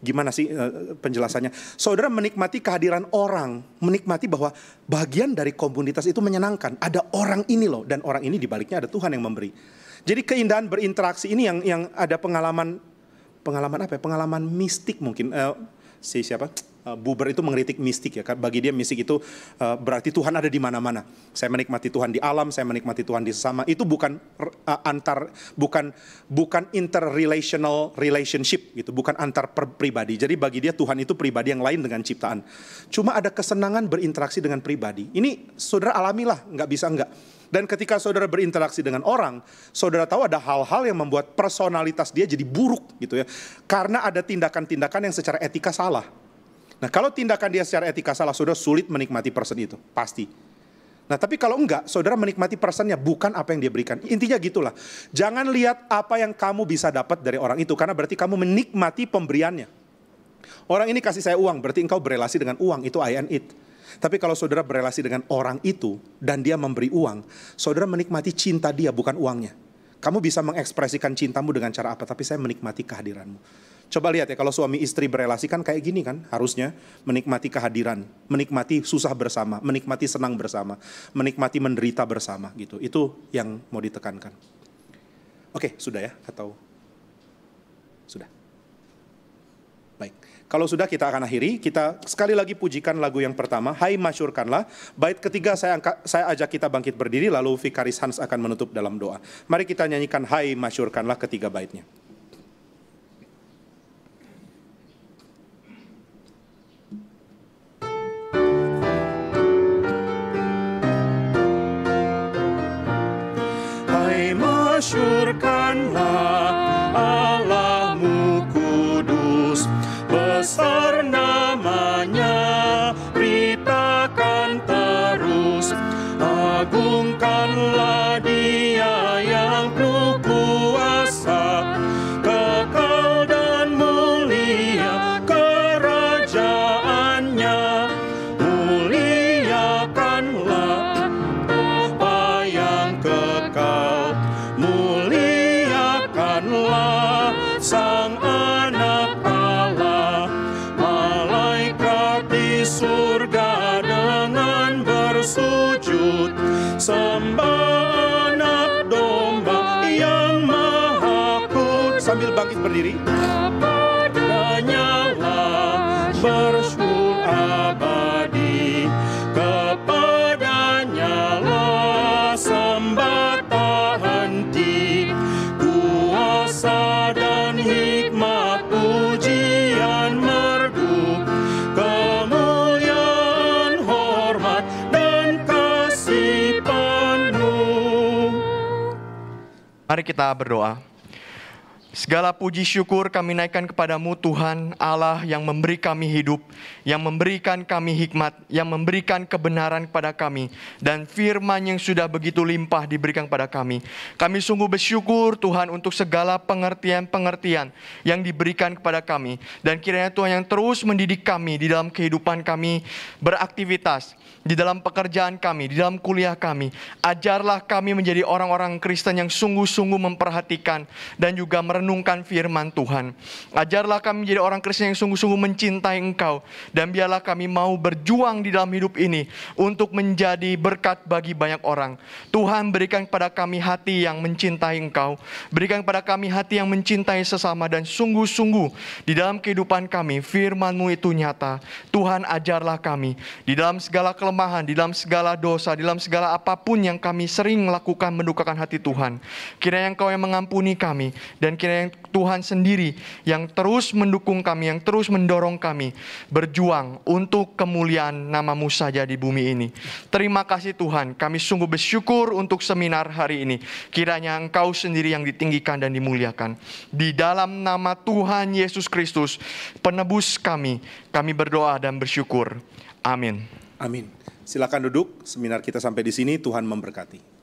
gimana sih eh, penjelasannya? Saudara menikmati kehadiran orang, menikmati bahwa bagian dari komunitas itu menyenangkan. Ada orang ini loh dan orang ini dibaliknya ada Tuhan yang memberi. Jadi keindahan berinteraksi ini yang yang ada pengalaman pengalaman apa ya? Pengalaman mistik mungkin. Eh, si siapa Eh, buber itu mengkritik mistik ya. Bagi dia mistik itu eh, berarti Tuhan ada di mana-mana. Saya menikmati Tuhan di alam, saya menikmati Tuhan di sesama. Itu bukan eh, antar bukan bukan interrelational relationship gitu, bukan antar per pribadi. Jadi bagi dia Tuhan itu pribadi yang lain dengan ciptaan. Cuma ada kesenangan berinteraksi dengan pribadi. Ini saudara alamilah, nggak bisa nggak. Dan ketika saudara berinteraksi dengan orang, saudara tahu ada hal-hal yang membuat personalitas dia jadi buruk gitu ya. Karena ada tindakan-tindakan yang secara etika salah Nah kalau tindakan dia secara etika salah, saudara sulit menikmati person itu, pasti. Nah tapi kalau enggak, saudara menikmati personnya bukan apa yang dia berikan. Intinya gitulah, jangan lihat apa yang kamu bisa dapat dari orang itu, karena berarti kamu menikmati pemberiannya. Orang ini kasih saya uang, berarti engkau berelasi dengan uang, itu I and it. Tapi kalau saudara berelasi dengan orang itu dan dia memberi uang, saudara menikmati cinta dia bukan uangnya. Kamu bisa mengekspresikan cintamu dengan cara apa, tapi saya menikmati kehadiranmu. Coba lihat ya kalau suami istri berelasi kan kayak gini kan harusnya menikmati kehadiran, menikmati susah bersama, menikmati senang bersama, menikmati menderita bersama gitu. Itu yang mau ditekankan. Oke, sudah ya atau sudah. Baik. Kalau sudah kita akan akhiri, kita sekali lagi pujikan lagu yang pertama, Hai Masyurkanlah. Bait ketiga saya angka, saya ajak kita bangkit berdiri, lalu Vikaris Hans akan menutup dalam doa. Mari kita nyanyikan Hai Masyurkanlah ketiga baitnya. masyurkanlah Mari kita berdoa. Segala puji syukur kami naikkan kepadamu Tuhan Allah yang memberi kami hidup, yang memberikan kami hikmat, yang memberikan kebenaran kepada kami. Dan firman yang sudah begitu limpah diberikan kepada kami. Kami sungguh bersyukur Tuhan untuk segala pengertian-pengertian yang diberikan kepada kami. Dan kiranya Tuhan yang terus mendidik kami di dalam kehidupan kami beraktivitas di dalam pekerjaan kami, di dalam kuliah kami. Ajarlah kami menjadi orang-orang Kristen yang sungguh-sungguh memperhatikan dan juga merenungkan firman Tuhan. Ajarlah kami menjadi orang Kristen yang sungguh-sungguh mencintai Engkau dan biarlah kami mau berjuang di dalam hidup ini untuk menjadi berkat bagi banyak orang. Tuhan berikan kepada kami hati yang mencintai Engkau. Berikan kepada kami hati yang mencintai sesama dan sungguh-sungguh di dalam kehidupan kami firman-Mu itu nyata. Tuhan ajarlah kami di dalam segala kelemahan kelemahan, di dalam segala dosa, di dalam segala apapun yang kami sering lakukan mendukakan hati Tuhan. Kiranya Engkau yang mengampuni kami dan kiranya Tuhan sendiri yang terus mendukung kami, yang terus mendorong kami berjuang untuk kemuliaan namamu saja di bumi ini. Terima kasih Tuhan, kami sungguh bersyukur untuk seminar hari ini. Kiranya Engkau sendiri yang ditinggikan dan dimuliakan. Di dalam nama Tuhan Yesus Kristus, penebus kami, kami berdoa dan bersyukur. Amin. Amin. Silakan duduk, seminar kita sampai di sini. Tuhan memberkati.